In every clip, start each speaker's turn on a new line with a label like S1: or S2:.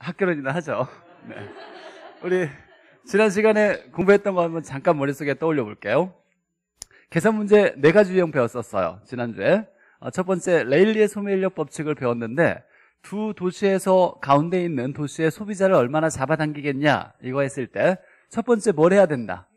S1: 학교론이나 하죠. 네. 우리 지난 시간에 공부했던 거 한번 잠깐 머릿속에 떠올려 볼게요. 계산 문제 네 가지 유형 배웠었어요. 지난주에. 어, 첫 번째 레일리의 소매인력 법칙을 배웠는데 두 도시에서 가운데 있는 도시의 소비자를 얼마나 잡아당기겠냐 이거 했을 때 첫 번째 뭘 해야 된다.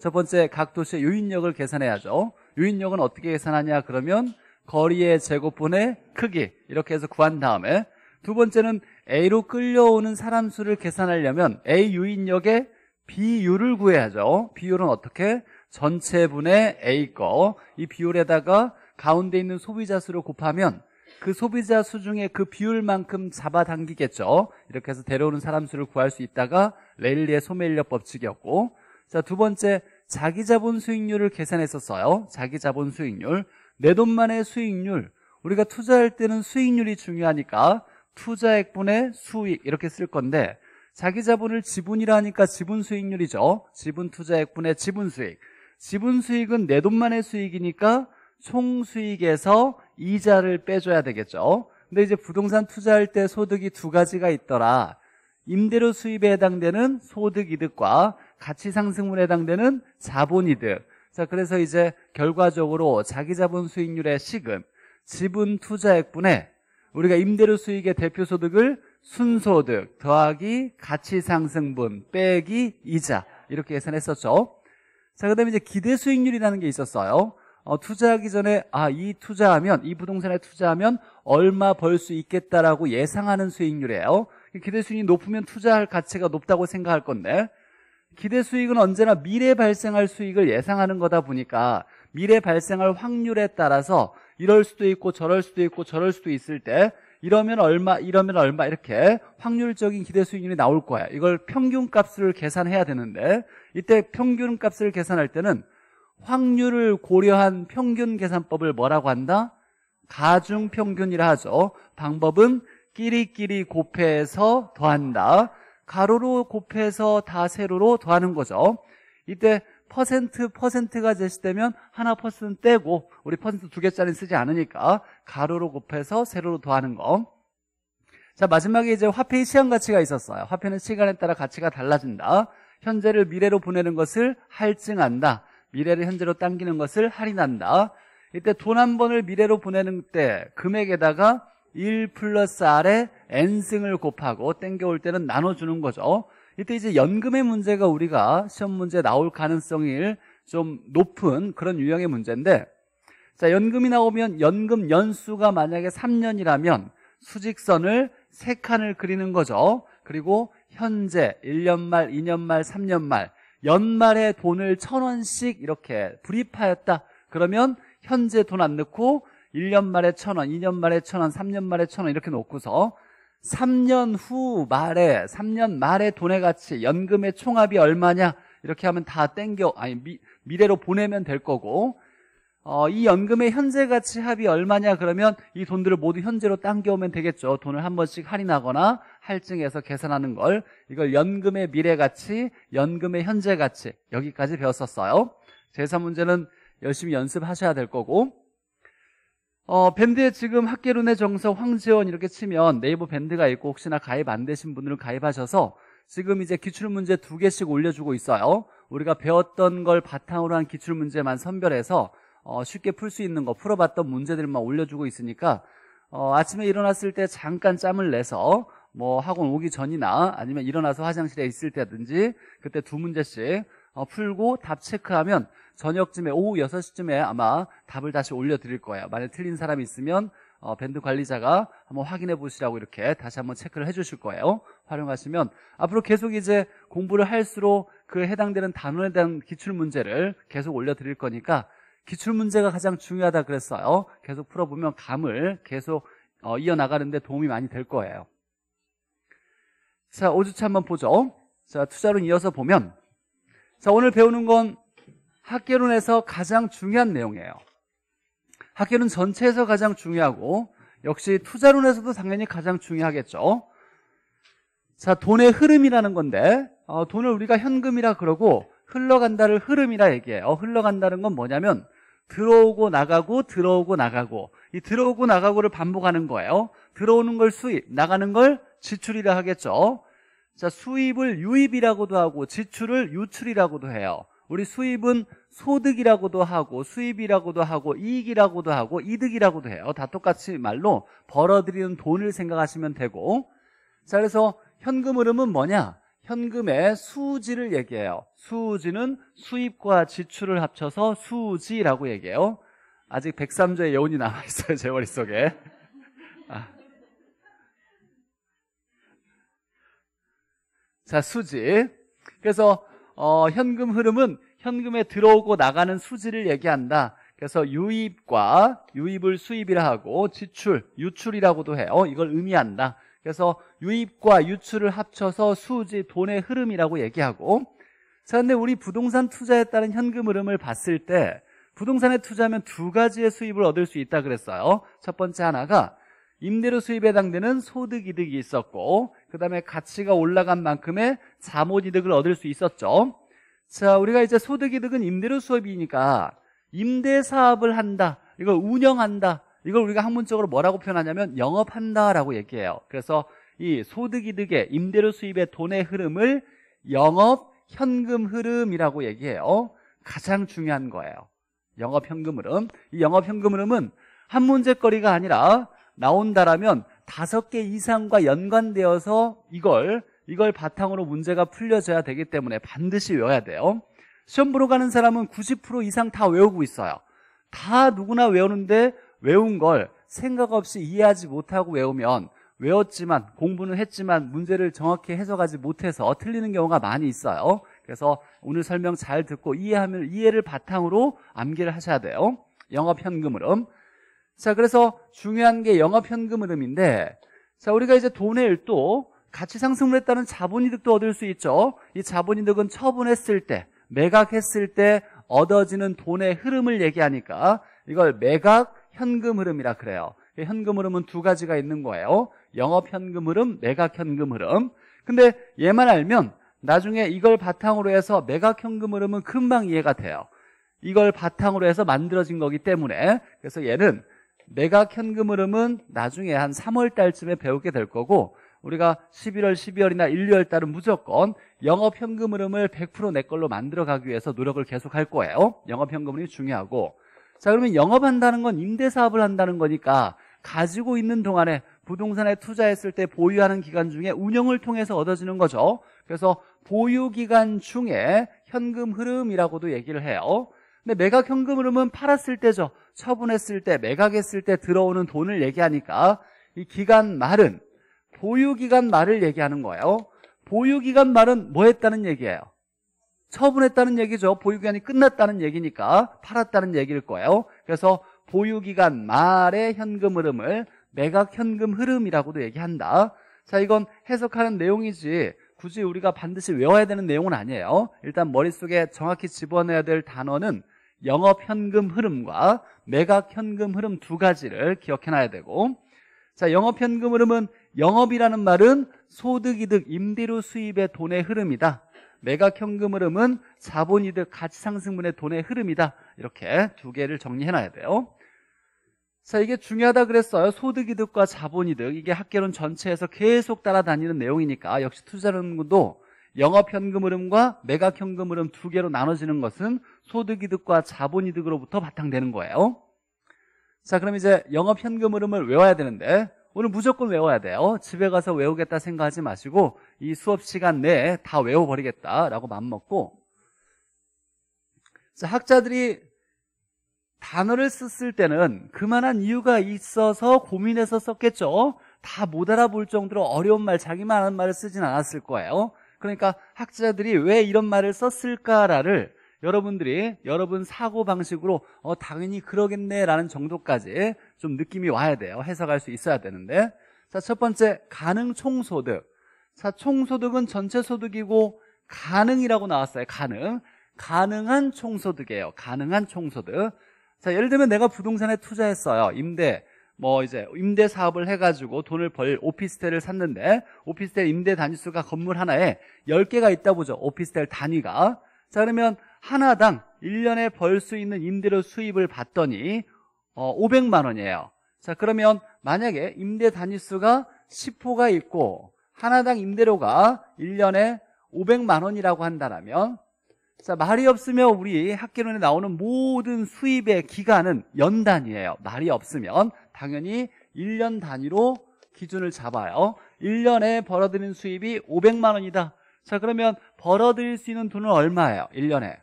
S1: 첫 번째 각 도시의 유인력을 계산해야죠. 유인력은 어떻게 계산하냐 그러면 거리의 제곱분의 크기 이렇게 해서 구한 다음에 두 번째는 A로 끌려오는 사람 수를 계산하려면 A 유인역의 비율을 구해야죠. 비율은 어떻게? 전체분의 A 거. 이 비율에다가 가운데 있는 소비자 수를 곱하면 그 소비자 수 중에 그 비율만큼 잡아당기겠죠. 이렇게 해서 데려오는 사람 수를 구할 수 있다가 레일리의 소매인력 법칙이었고 자 두 번째 자기 자본 수익률을 계산했었어요. 자기 자본 수익률. 내 돈만의 수익률. 우리가 투자할 때는 수익률이 중요하니까 투자액분의 수익 이렇게 쓸 건데 자기 자본을 지분이라니까 하 지분 수익률이죠. 지분 투자액분의 지분 수익. 지분 수익은 내 돈만의 수익이니까 총 수익에서 이자를 빼줘야 되겠죠. 근데 이제 부동산 투자할 때 소득이 두 가지가 있더라. 임대료 수입에 해당되는 소득이득과 가치상승분에 해당되는 자본이득. 자, 그래서 이제 결과적으로 자기 자본 수익률의 식은 지분 투자액분의 우리가 임대료 수익의 대표 소득을 순소득 더하기 가치 상승분 빼기 이자 이렇게 계산했었죠. 자, 그다음에 이제 기대 수익률이라는 게 있었어요. 어, 투자하기 전에 아, 이 투자하면 이 부동산에 투자하면 얼마 벌 수 있겠다라고 예상하는 수익률이에요. 기대 수익이 높으면 투자할 가치가 높다고 생각할 건데 기대 수익은 언제나 미래 발생할 수익을 예상하는 거다 보니까 미래 발생할 확률에 따라서 이럴 수도 있고 저럴 수도 있고 저럴 수도 있을 때 이러면 얼마 이러면 얼마 이렇게 확률적인 기대 수익률이 나올 거야 이걸 평균값을 계산해야 되는데 이때 평균값을 계산할 때는 확률을 고려한 평균 계산법을 뭐라고 한다? 가중평균이라 하죠 방법은 끼리끼리 곱해서 더한다 가로로 곱해서 다 세로로 더하는 거죠 이때 퍼센트 퍼센트가 제시되면 하나 퍼센트 떼고 우리 퍼센트 두 개짜리 쓰지 않으니까 가로로 곱해서 세로로 더하는 거. 자 마지막에 이제 화폐의 시향 가치가 있었어요. 화폐는 시간에 따라 가치가 달라진다. 현재를 미래로 보내는 것을 할증한다. 미래를 현재로 당기는 것을 할인한다. 이때 돈 한 번을 미래로 보내는 때 금액에다가 1 플러스 R에 N승을 곱하고 땡겨올 때는 나눠주는 거죠. 이때 이제 연금의 문제가 우리가 시험 문제 나올 가능성이 좀 높은 그런 유형의 문제인데 자, 연금이 나오면 연금 연수가 만약에 3년이라면 수직선을 3칸을 그리는 거죠. 그리고 현재 1년 말, 2년 말, 3년 말 연말에 돈을 1 0 0 0 원씩 이렇게 불입하였다. 그러면 현재 돈 안 넣고 1년 말에 1 0 0 0 원, 2년 말에 1 0 0 0 원, 3년 말에 1 0 0 0원 이렇게 놓고서 3년 후 말에 3년 말에 돈의 가치 연금의 총합이 얼마냐 이렇게 하면 다 땡겨 아니 미, 미래로 보내면 될 거고 어, 이 연금의 현재 가치 합이 얼마냐 그러면 이 돈들을 모두 현재로 당겨오면 되겠죠 돈을 한 번씩 할인하거나 할증해서 계산하는 걸 이걸 연금의 미래 가치 연금의 현재 가치 여기까지 배웠었어요 제3문제는 열심히 연습하셔야 될 거고 어, 밴드에 지금 학계론의 정석 황지원 이렇게 치면 네이버 밴드가 있고 혹시나 가입 안 되신 분들은 가입하셔서 지금 이제 기출문제 두 개씩 올려주고 있어요. 우리가 배웠던 걸 바탕으로 한 기출문제만 선별해서 어, 쉽게 풀 수 있는 거 풀어봤던 문제들만 올려주고 있으니까 어, 아침에 일어났을 때 잠깐 짬을 내서 뭐 학원 오기 전이나 아니면 일어나서 화장실에 있을 때든지 그때 두 문제씩 어, 풀고 답 체크하면 저녁쯤에 오후 6시쯤에 아마 답을 다시 올려드릴 거예요. 만약 틀린 사람이 있으면 어, 밴드 관리자가 한번 확인해 보시라고 이렇게 다시 한번 체크를 해 주실 거예요. 활용하시면 앞으로 계속 이제 공부를 할수록 그 해당되는 단원에 대한 기출 문제를 계속 올려 드릴 거니까 기출 문제가 가장 중요하다 그랬어요. 계속 풀어보면 감을 계속 어, 이어나가는데 도움이 많이 될 거예요. 자, 5주차 한번 보죠. 자, 투자론 이어서 보면 자, 오늘 배우는 건 학계론에서 가장 중요한 내용이에요. 학계론 전체에서 가장 중요하고 역시 투자론에서도 당연히 가장 중요하겠죠. 자, 돈의 흐름이라는 건데 어, 돈을 우리가 현금이라 그러고 흘러간다를 흐름이라 얘기해요. 흘러간다는 건 뭐냐면 들어오고 나가고 들어오고 나가고 이 들어오고 나가고를 반복하는 거예요. 들어오는 걸 수입, 나가는 걸 지출이라 하겠죠. 자, 수입을 유입이라고도 하고 지출을 유출이라고도 해요. 우리 수입은 소득이라고도 하고 수입이라고도 하고 이익이라고도 하고 이득이라고도 해요. 다 똑같이 말로 벌어들이는 돈을 생각하시면 되고 자 그래서 현금 흐름은 뭐냐? 현금의 수지를 얘기해요. 수지는 수입과 지출을 합쳐서 수지라고 얘기해요. 아직 103조의 여운이 남아있어요. 제 머릿속에. 아. 자, 수지. 그래서 어, 현금 흐름은 현금에 들어오고 나가는 수지를 얘기한다. 그래서 유입과 유입을 수입이라 하고 지출, 유출이라고도 해요. 이걸 의미한다. 그래서 유입과 유출을 합쳐서 수지, 돈의 흐름이라고 얘기하고 자, 근데 우리 부동산 투자에 따른 현금 흐름을 봤을 때 부동산에 투자하면 두 가지의 수입을 얻을 수 있다 그랬어요. 첫 번째 하나가 임대료 수입에 해당되는 소득 이득이 있었고 그다음에 가치가 올라간 만큼의 자본 이득을 얻을 수 있었죠. 자, 우리가 이제 소득이득은 임대료 수업이니까 임대 사업을 한다. 이걸 운영한다. 이걸 우리가 학문적으로 뭐라고 표현하냐면 영업한다라고 얘기해요. 그래서 이 소득이득의 임대료 수입의 돈의 흐름을 영업 현금 흐름이라고 얘기해요. 가장 중요한 거예요. 영업 현금 흐름. 이 영업 현금 흐름은 한 문제거리가 아니라 나온다라면 다섯 개 이상과 연관되어서 이걸 이걸 바탕으로 문제가 풀려져야 되기 때문에 반드시 외워야 돼요 시험 보러 가는 사람은 90% 이상 다 외우고 있어요 다 누구나 외우는데 외운 걸 생각 없이 이해하지 못하고 외우면 외웠지만 공부는 했지만 문제를 정확히 해석하지 못해서 틀리는 경우가 많이 있어요 그래서 오늘 설명 잘 듣고 이해하면 이해를 바탕으로 암기를 하셔야 돼요 영업현금 흐름 자 그래서 중요한 게 영업현금 흐름인데 자 우리가 이제 돈의 일도 같이 상승을 했다는 자본이득도 얻을 수 있죠. 이 자본이득은 처분했을 때, 매각했을 때 얻어지는 돈의 흐름을 얘기하니까 이걸 매각 현금 흐름이라 그래요. 현금 흐름은 두 가지가 있는 거예요. 영업 현금 흐름, 매각 현금 흐름. 근데 얘만 알면 나중에 이걸 바탕으로 해서 매각 현금 흐름은 금방 이해가 돼요. 이걸 바탕으로 해서 만들어진 거기 때문에 그래서 얘는 매각 현금 흐름은 나중에 한 3월 달쯤에 배우게 될 거고 우리가 11월, 12월이나 1, 2월 달은 무조건 영업현금 흐름을 100%내 걸로 만들어가기 위해서 노력을 계속할 거예요. 영업현금 흐름이 중요하고 자 그러면 영업한다는 건 임대사업을 한다는 거니까 가지고 있는 동안에 부동산에 투자했을 때 보유하는 기간 중에 운영을 통해서 얻어지는 거죠. 그래서 보유 기간 중에 현금 흐름이라고도 얘기를 해요. 근데 매각 현금 흐름은 팔았을 때죠. 처분했을 때, 매각했을 때 들어오는 돈을 얘기하니까 이 기간 말은 보유기간 말을 얘기하는 거예요. 보유기간 말은 뭐 했다는 얘기예요? 처분했다는 얘기죠. 보유기간이 끝났다는 얘기니까 팔았다는 얘기일 거예요. 그래서 보유기간 말의 현금 흐름을 매각 현금 흐름이라고도 얘기한다. 자, 이건 해석하는 내용이지 굳이 우리가 반드시 외워야 되는 내용은 아니에요. 일단 머릿속에 정확히 집어넣어야 될 단어는 영업 현금 흐름과 매각 현금 흐름 두 가지를 기억해놔야 되고 자, 영업 현금 흐름은 영업이라는 말은 소득, 이득, 임대료 수입의 돈의 흐름이다. 매각 현금 흐름은 자본 이득 가치 상승분의 돈의 흐름이다. 이렇게 두 개를 정리해놔야 돼요. 자, 이게 중요하다 그랬어요. 소득 이득과 자본 이득. 이게 학계론 전체에서 계속 따라다니는 내용이니까 역시 투자론도 영업 현금 흐름과 매각 현금 흐름 두 개로 나눠지는 것은 소득 이득과 자본 이득으로부터 바탕되는 거예요. 자, 그럼 이제 영업 현금 흐름을 외워야 되는데 오늘 무조건 외워야 돼요. 어, 집에 가서 외우겠다 생각하지 마시고 이 수업 시간 내에 다 외워버리겠다라고 마음먹고 학자들이 단어를 썼을 때는 그만한 이유가 있어서 고민해서 썼겠죠. 다 못 알아볼 정도로 어려운 말, 자기만 하는 말을 쓰진 않았을 거예요. 그러니까 학자들이 왜 이런 말을 썼을까를 라 여러분들이 여러분 사고 방식으로 어, 당연히 그러겠네라는 정도까지 좀 느낌이 와야 돼요. 해석할 수 있어야 되는데. 자, 첫 번째 가능 총소득. 자, 총소득은 전체 소득이고 가능이라고 나왔어요. 가능. 가능한 총소득이에요. 가능한 총소득. 자, 예를 들면 내가 부동산에 투자했어요. 임대. 뭐 이제 임대 사업을 해가지고 돈을 벌 오피스텔을 샀는데 오피스텔 임대 단위수가 건물 하나에 10개가 있다 보죠. 오피스텔 단위가. 자, 그러면 하나당 1년에 벌 수 있는 임대료 수입을 봤더니 어, 500만 원이에요. 자 그러면 만약에 임대 단위수가 10호가 있고 하나당 임대료가 1년에 500만 원이라고 한다라면 자 말이 없으면 우리 학계론에 나오는 모든 수입의 기간은 연 단위예요. 말이 없으면 당연히 1년 단위로 기준을 잡아요. 1년에 벌어들인 수입이 500만 원이다. 자 그러면 벌어들일 수 있는 돈은 얼마예요? 1년에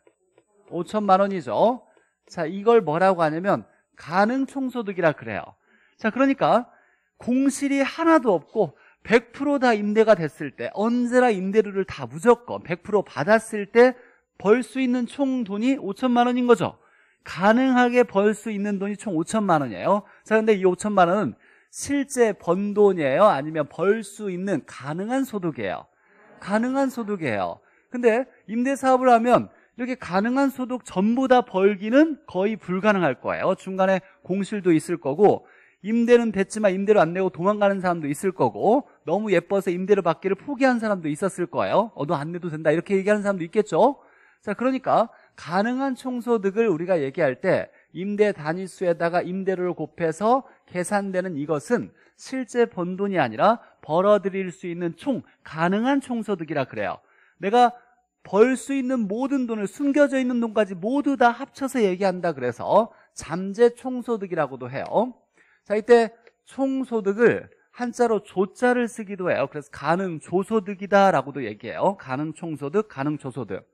S1: 5천만 원이죠. 자, 이걸 뭐라고 하냐면 가능 총소득이라 그래요. 자, 그러니까 공실이 하나도 없고 100%다 임대가 됐을 때 언제나 임대료를 다 무조건 100% 받았을 때 벌 수 있는 총 돈이 5천만 원인 거죠. 가능하게 벌 수 있는 돈이 총 5천만 원이에요. 자, 근데 이 5천만 원은 실제 번 돈이에요? 아니면 벌 수 있는 가능한 소득이에요? 가능한 소득이에요. 근데 임대사업을 하면 이렇게 가능한 소득 전부 다 벌기는 거의 불가능할 거예요. 중간에 공실도 있을 거고 임대는 됐지만 임대료 안 내고 도망가는 사람도 있을 거고 너무 예뻐서 임대료 받기를 포기한 사람도 있었을 거예요. 어, 너안 내도 된다 이렇게 얘기하는 사람도 있겠죠. 자, 그러니까 가능한 총소득을 우리가 얘기할 때 임대 단위수에다가 임대료를 곱해서 계산되는 이것은 실제 번 돈이 아니라 벌어들일 수 있는 총 가능한 총소득이라 그래요. 내가 벌수 있는 모든 돈을 숨겨져 있는 돈까지 모두 다 합쳐서 얘기한다 그래서 잠재 총소득이라고도 해요. 자, 이때 총소득을 한자로 조자를 쓰기도 해요. 그래서 가능 조소득이다라고도 얘기해요. 가능 총소득, 가능 조소득.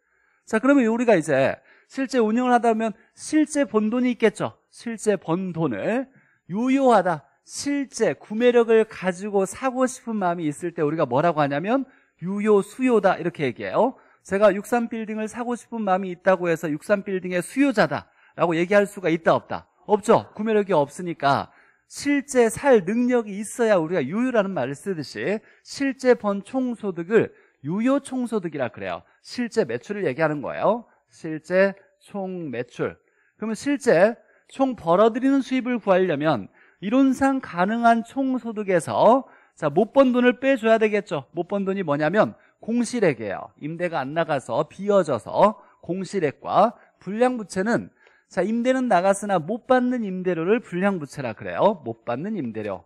S1: 자, 그러면 우리가 이제 실제 운영을 하다 보면 실제 번 돈이 있겠죠. 실제 번 돈을 유효하다. 실제 구매력을 가지고 사고 싶은 마음이 있을 때 우리가 뭐라고 하냐면 유효 수요다 이렇게 얘기해요. 제가 63빌딩을 사고 싶은 마음이 있다고 해서 63빌딩의 수요자다라고 얘기할 수가 있다 없다. 없죠. 구매력이 없으니까 실제 살 능력이 있어야 우리가 유효라는 말을 쓰듯이 실제 번 총소득을 유효 총소득이라 그래요. 실제 매출을 얘기하는 거예요. 실제 총 매출. 그러면 실제 총 벌어들이는 수입을 구하려면 이론상 가능한 총소득에서 자, 못 번 돈을 빼줘야 되겠죠. 못 번 돈이 뭐냐면 공실액이에요. 임대가 안 나가서 비어져서 공실액과 불량부채는 자 임대는 나갔으나 못 받는 임대료를 불량부채라 그래요. 못 받는 임대료.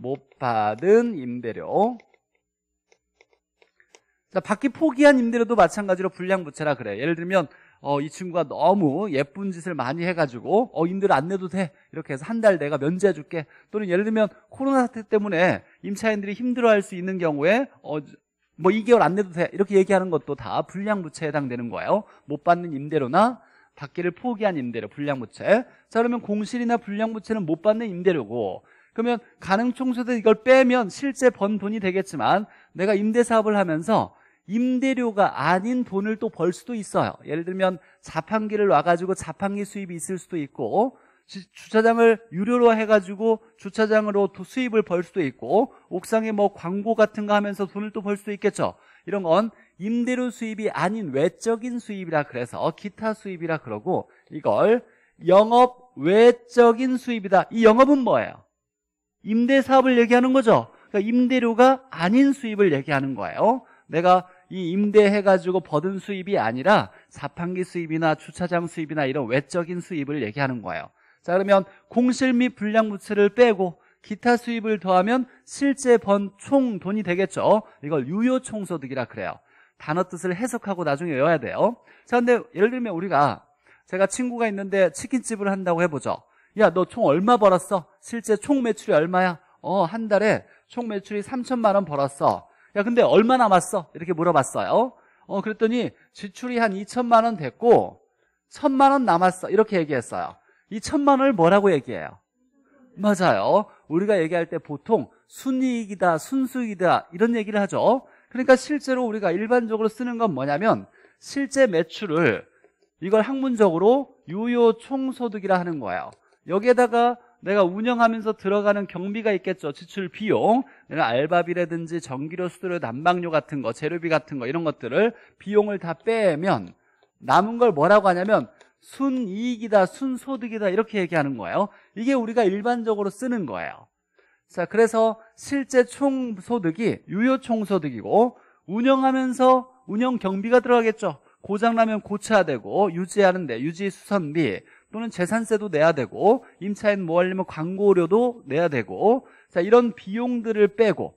S1: 못 받은 임대료. 자 받기 포기한 임대료도 마찬가지로 불량부채라 그래. 요 예를 들면 어, 이 친구가 너무 예쁜 짓을 많이 해가지고 어, 임대료 안 내도 돼 이렇게 해서 한 달 내가 면제해줄게 또는 예를 들면 코로나 사태 때문에 임차인들이 힘들어할 수 있는 경우에 어, 뭐 2개월 안 내도 돼 이렇게 얘기하는 것도 다 불량부채에 해당되는 거예요 못 받는 임대료나 받기를 포기한 임대료 불량부채 자 그러면 공실이나 불량부채는 못 받는 임대료고 그러면 가능총수도 이걸 빼면 실제 번 돈이 되겠지만 내가 임대사업을 하면서 임대료가 아닌 돈을 또 벌 수도 있어요 예를 들면 자판기를 놔가지고 자판기 수입이 있을 수도 있고 주차장을 유료로 해가지고 주차장으로 수입을 벌 수도 있고 옥상에 뭐 광고 같은 거 하면서 돈을 또 벌 수도 있겠죠. 이런 건 임대료 수입이 아닌 외적인 수입이라 그래서 기타 수입이라 그러고 이걸 영업 외적인 수입이다. 이 영업은 뭐예요? 임대 사업을 얘기하는 거죠. 그러니까 임대료가 아닌 수입을 얘기하는 거예요. 내가 이 임대해가지고 버는 수입이 아니라 자판기 수입이나 주차장 수입이나 이런 외적인 수입을 얘기하는 거예요. 자, 그러면 공실 및 불량부채를 빼고 기타 수입을 더하면 실제 번 총 돈이 되겠죠. 이걸 유효총소득이라 그래요. 단어 뜻을 해석하고 나중에 외워야 돼요. 자, 근데 예를 들면 우리가 제가 친구가 있는데 치킨집을 한다고 해보죠. 야, 너 총 얼마 벌었어? 실제 총 매출이 얼마야? 어, 한 달에 총 매출이 3천만 원 벌었어. 야, 근데 얼마 남았어? 이렇게 물어봤어요. 어, 그랬더니 지출이 한 2천만 원 됐고, 천만 원 남았어. 이렇게 얘기했어요. 이 천만 원을 뭐라고 얘기해요? 맞아요. 우리가 얘기할 때 보통 순이익이다, 순수익이다 이런 얘기를 하죠. 그러니까 실제로 우리가 일반적으로 쓰는 건 뭐냐면 실제 매출을 이걸 학문적으로 유효 총소득이라 하는 거예요. 여기에다가 내가 운영하면서 들어가는 경비가 있겠죠. 지출 비용, 알바비라든지 전기료, 수수료, 난방료 같은 거, 재료비 같은 거 이런 것들을 비용을 다 빼면 남은 걸 뭐라고 하냐면 순이익이다, 순소득이다 이렇게 얘기하는 거예요. 이게 우리가 일반적으로 쓰는 거예요. 자, 그래서 실제 총소득이 유효 총소득이고 운영하면서 운영 경비가 들어가겠죠. 고장나면 고쳐야 되고 유지하는데 유지 수선비 또는 재산세도 내야 되고 임차인 뭐 하려면 광고료도 내야 되고 자 이런 비용들을 빼고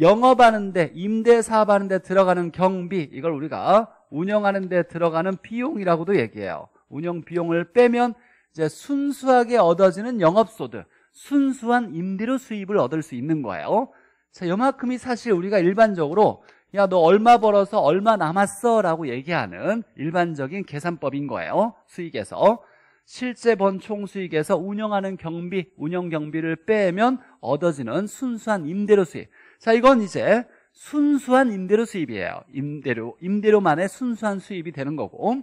S1: 영업하는데 임대 사업하는데 들어가는 경비 이걸 우리가 운영하는데 들어가는 비용이라고도 얘기해요. 운영 비용을 빼면 이제 순수하게 얻어지는 영업소득, 순수한 임대료 수입을 얻을 수 있는 거예요. 자, 요만큼이 사실 우리가 일반적으로 야, 너 얼마 벌어서 얼마 남았어? 라고 얘기하는 일반적인 계산법인 거예요. 수익에서. 실제 번 총수익에서 운영하는 경비, 운영 경비를 빼면 얻어지는 순수한 임대료 수입. 자, 이건 이제 순수한 임대료 수입이에요. 임대료, 임대료만의 순수한 수입이 되는 거고.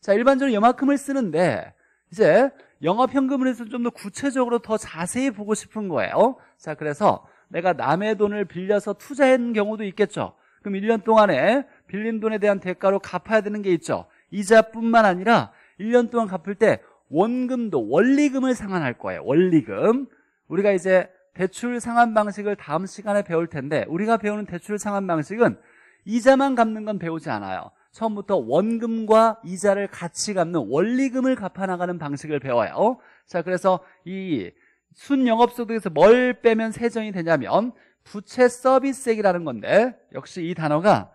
S1: 자, 일반적으로 요만큼을 쓰는데 이제 영업현금을 해서 좀 더 구체적으로 더 자세히 보고 싶은 거예요. 자, 그래서 내가 남의 돈을 빌려서 투자한 경우도 있겠죠. 그럼 1년 동안에 빌린 돈에 대한 대가로 갚아야 되는 게 있죠. 이자뿐만 아니라 1년 동안 갚을 때 원금도 원리금을 상환할 거예요. 원리금. 우리가 이제 대출 상환 방식을 다음 시간에 배울 텐데 우리가 배우는 대출 상환 방식은 이자만 갚는 건 배우지 않아요. 처음부터 원금과 이자를 같이 갚는 원리금을 갚아나가는 방식을 배워요 자 그래서 이 순영업소득에서 뭘 빼면 세전이 되냐면 부채 서비스액이라는 건데 역시 이 단어가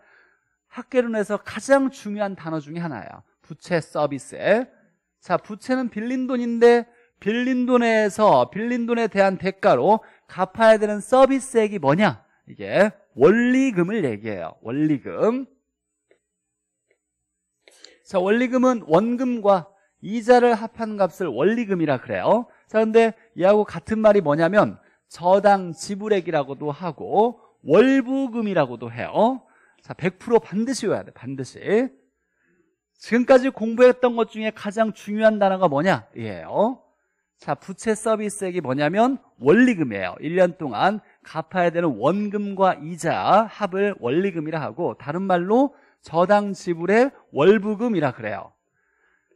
S1: 학계론에서 가장 중요한 단어 중에 하나예요 부채 서비스액 자 부채는 빌린 돈인데 빌린 돈에서 빌린 돈에 대한 대가로 갚아야 되는 서비스액이 뭐냐 이게 원리금을 얘기해요 원리금 자, 원리금은 원금과 이자를 합한 값을 원리금이라 그래요. 자, 근데 얘하고 같은 말이 뭐냐면 저당 지불액이라고도 하고 월부금이라고도 해요. 자, 100% 반드시 외워야 돼. 반드시. 지금까지 공부했던 것 중에 가장 중요한 단어가 뭐냐? 이에요. 자, 부채 서비스액이 뭐냐면 원리금이에요. 1년 동안 갚아야 되는 원금과 이자 합을 원리금이라 하고 다른 말로 저당 지불의 월부금이라 그래요.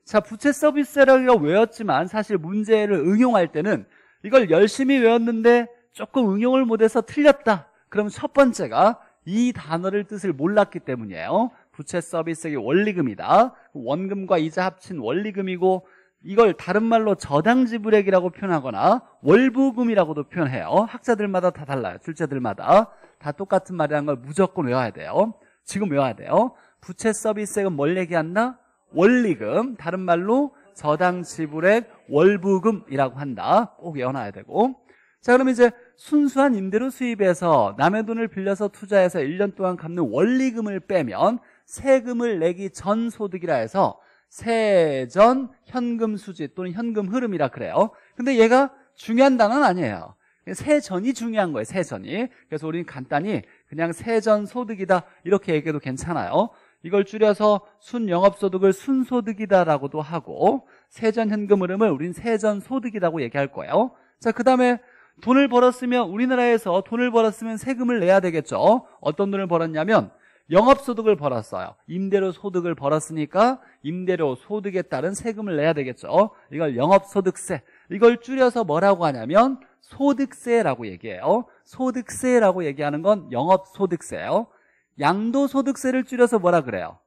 S1: 자, 부채 서비스라고 외웠지만 사실 문제를 응용할 때는 이걸 열심히 외웠는데 조금 응용을 못해서 틀렸다. 그럼 첫 번째가 이 단어를 뜻을 몰랐기 때문이에요. 부채 서비스의 원리금이다. 원금과 이자 합친 원리금이고 이걸 다른 말로 저당 지불액이라고 표현하거나 월부금이라고도 표현해요. 학자들마다 다 달라요. 출제들마다 다 똑같은 말이라는 걸 무조건 외워야 돼요. 지금 외워야 돼요. 부채 서비스액은 뭘 얘기한다? 원리금. 다른 말로 저당 지불액 월부금이라고 한다. 꼭 외워놔야 되고. 자, 그럼 이제 순수한 임대료 수입에서 남의 돈을 빌려서 투자해서 1년 동안 갚는 원리금을 빼면 세금을 내기 전 소득이라 해서 세전 현금 수지 또는 현금 흐름이라 그래요. 근데 얘가 중요한 단어는 아니에요. 세전이 중요한 거예요. 세전이. 그래서 우리는 간단히 그냥 세전 소득이다 이렇게 얘기해도 괜찮아요. 이걸 줄여서 순영업소득을 순소득이다라고도 하고 세전 현금 흐름을 우린 세전 소득이라고 얘기할 거예요. 자, 그 다음에 돈을 벌었으면 우리나라에서 돈을 벌었으면 세금을 내야 되겠죠. 어떤 돈을 벌었냐면 영업소득을 벌었어요. 임대료 소득을 벌었으니까 임대료 소득에 따른 세금을 내야 되겠죠. 이걸 영업소득세. 이걸 줄여서 뭐라고 하냐면 소득세라고 얘기해요. 소득세라고 얘기하는 건 영업소득세예요. 양도소득세를 줄여서 뭐라 그래요?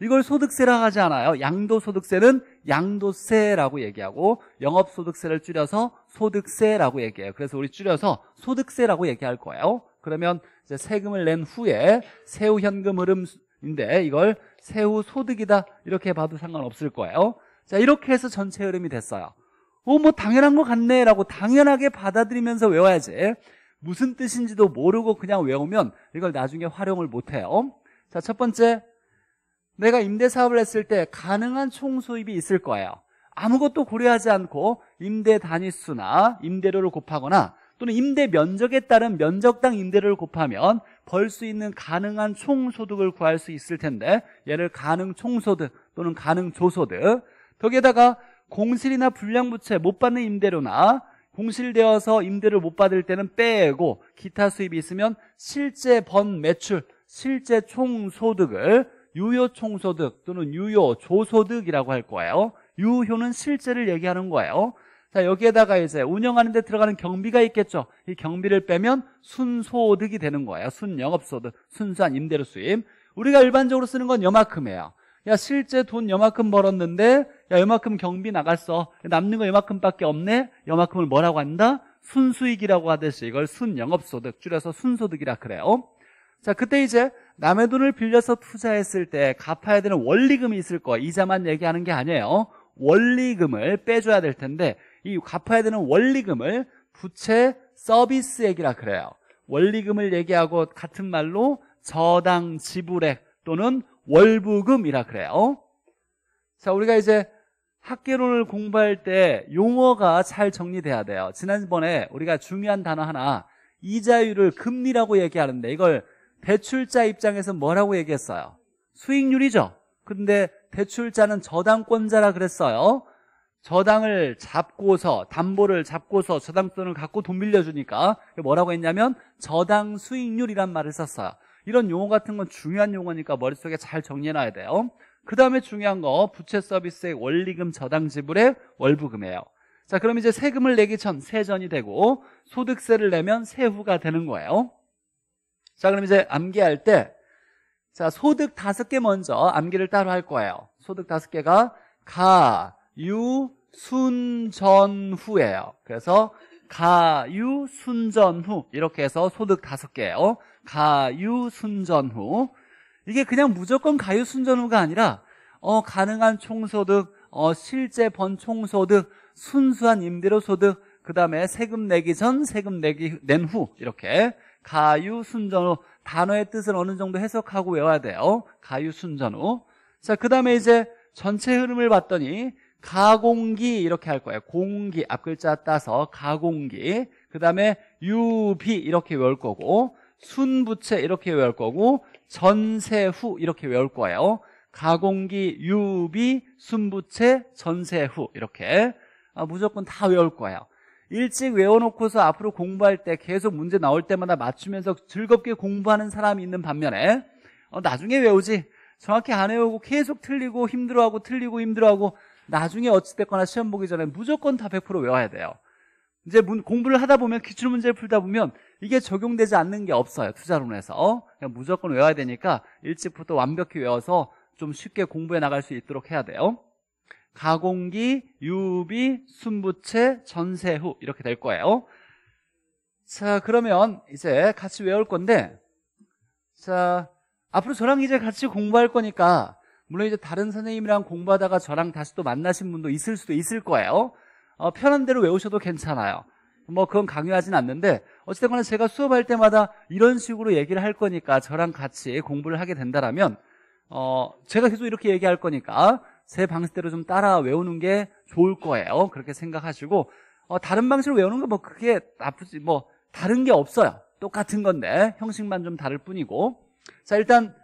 S1: 이걸 소득세라 하지 않아요. 양도소득세는 양도세라고 얘기하고 영업소득세를 줄여서 소득세라고 얘기해요. 그래서 우리 줄여서 소득세라고 얘기할 거예요. 그러면 이제 세금을 낸 후에 세후 현금 흐름인데 이걸 세후 소득이다 이렇게 봐도 상관없을 거예요. 자 이렇게 해서 전체 흐름이 됐어요. 어, 뭐 당연한 것 같네라고 당연하게 받아들이면서 외워야지. 무슨 뜻인지도 모르고 그냥 외우면 이걸 나중에 활용을 못해요 어? 자첫 번째 내가 임대사업을 했을 때 가능한 총수입이 있을 거예요 아무것도 고려하지 않고 임대 단위수나 임대료를 곱하거나 또는 임대 면적에 따른 면적당 임대료를 곱하면 벌 수 있는 가능한 총소득을 구할 수 있을 텐데 얘를 가능 총소득 또는 가능 조소득 거기에다가 공실이나 불량부채 못 받는 임대료나 공실되어서 임대를 못 받을 때는 빼고 기타 수입이 있으면 실제 번 매출, 실제 총소득을 유효 총소득 또는 유효 조소득이라고 할 거예요. 유효는 실제를 얘기하는 거예요. 자, 여기에다가 이제 운영하는 데 들어가는 경비가 있겠죠. 이 경비를 빼면 순소득이 되는 거예요. 순영업소득, 순수한 임대료 수입. 우리가 일반적으로 쓰는 건 요만큼이에요. 야 실제 돈 여만큼 벌었는데 야 여만큼 경비 나갔어 남는 거 여만큼밖에 없네 여만큼을 뭐라고 한다? 순수익이라고 하듯이 이걸 순영업소득 줄여서 순소득이라 그래요 자 그때 이제 남의 돈을 빌려서 투자했을 때 갚아야 되는 원리금이 있을 거야 이자만 얘기하는 게 아니에요 원리금을 빼줘야 될 텐데 이 갚아야 되는 원리금을 부채 서비스액이라 그래요 원리금을 얘기하고 같은 말로 저당 지불액 또는 월부금이라 그래요. 자, 우리가 이제 학계론을 공부할 때 용어가 잘 정리돼야 돼요. 지난번에 우리가 중요한 단어 하나 이자율을 금리라고 얘기하는데 이걸 대출자 입장에서 뭐라고 얘기했어요? 수익률이죠. 근데 대출자는 저당권자라 그랬어요. 저당을 잡고서 담보를 잡고서 저당권을 갖고 돈 빌려주니까 뭐라고 했냐면 저당 수익률이란 말을 썼어요. 이런 용어 같은 건 중요한 용어니까 머릿속에 잘 정리해놔야 돼요 그 다음에 중요한 거 부채 서비스의 원리금 저당 지불의 월부금이에요 자 그럼 이제 세금을 내기 전 세전이 되고 소득세를 내면 세후가 되는 거예요 자 그럼 이제 암기할 때자 소득 다섯 개 먼저 암기를 따로 할 거예요 소득 다섯 개가 가, 유, 순, 전, 후예요 그래서 가유 순전후 이렇게 해서 소득 다섯 개예요 가유순전후 이게 그냥 무조건 가유순전후가 아니라 어, 가능한 총소득, 어, 실제 번 총소득, 순수한 임대료소득, 그 다음에 세금 내기 전, 세금 내기 낸 후 이렇게 가유순전후 단어의 뜻을 어느 정도 해석하고 외워야 돼요. 가유순전후 자, 그 다음에 이제 전체 흐름을 봤더니 가공기 이렇게 할 거예요. 공기 앞글자 따서 가공기 그 다음에 유비 이렇게 외울 거고 순부채 이렇게 외울 거고 전세후 이렇게 외울 거예요 가공기, 유비, 순부채, 전세후 이렇게 아, 무조건 다 외울 거예요 일찍 외워놓고서 앞으로 공부할 때 계속 문제 나올 때마다 맞추면서 즐겁게 공부하는 사람이 있는 반면에 어, 나중에 외우지 정확히 안 외우고 계속 틀리고 힘들어하고 틀리고 힘들어하고 나중에 어찌됐거나 시험 보기 전에 무조건 다 100% 외워야 돼요 이제 문, 공부를 하다 보면 기출문제 를 풀다 보면 이게 적용되지 않는 게 없어요. 투자론에서. 어? 무조건 외워야 되니까 일찍부터 완벽히 외워서 좀 쉽게 공부해 나갈 수 있도록 해야 돼요. 가공기, 유비, 순부채, 전세후 이렇게 될 거예요. 자, 그러면 이제 같이 외울 건데 자, 앞으로 저랑 이제 같이 공부할 거니까 물론 이제 다른 선생님이랑 공부하다가 저랑 다시 또 만나신 분도 있을 수도 있을 거예요. 어, 편한 대로 외우셔도 괜찮아요. 뭐 그건 강요하진 않는데 어쨌든 간에 제가 수업할 때마다 이런 식으로 얘기를 할 거니까 저랑 같이 공부를 하게 된다라면 어, 제가 계속 이렇게 얘기할 거니까 제 방식대로 좀 따라 외우는 게 좋을 거예요. 그렇게 생각하시고 어, 다른 방식으로 외우는 거뭐 그게 나쁘지 뭐 다른 게 없어요. 똑같은 건데 형식만 좀 다를 뿐이고 자 일단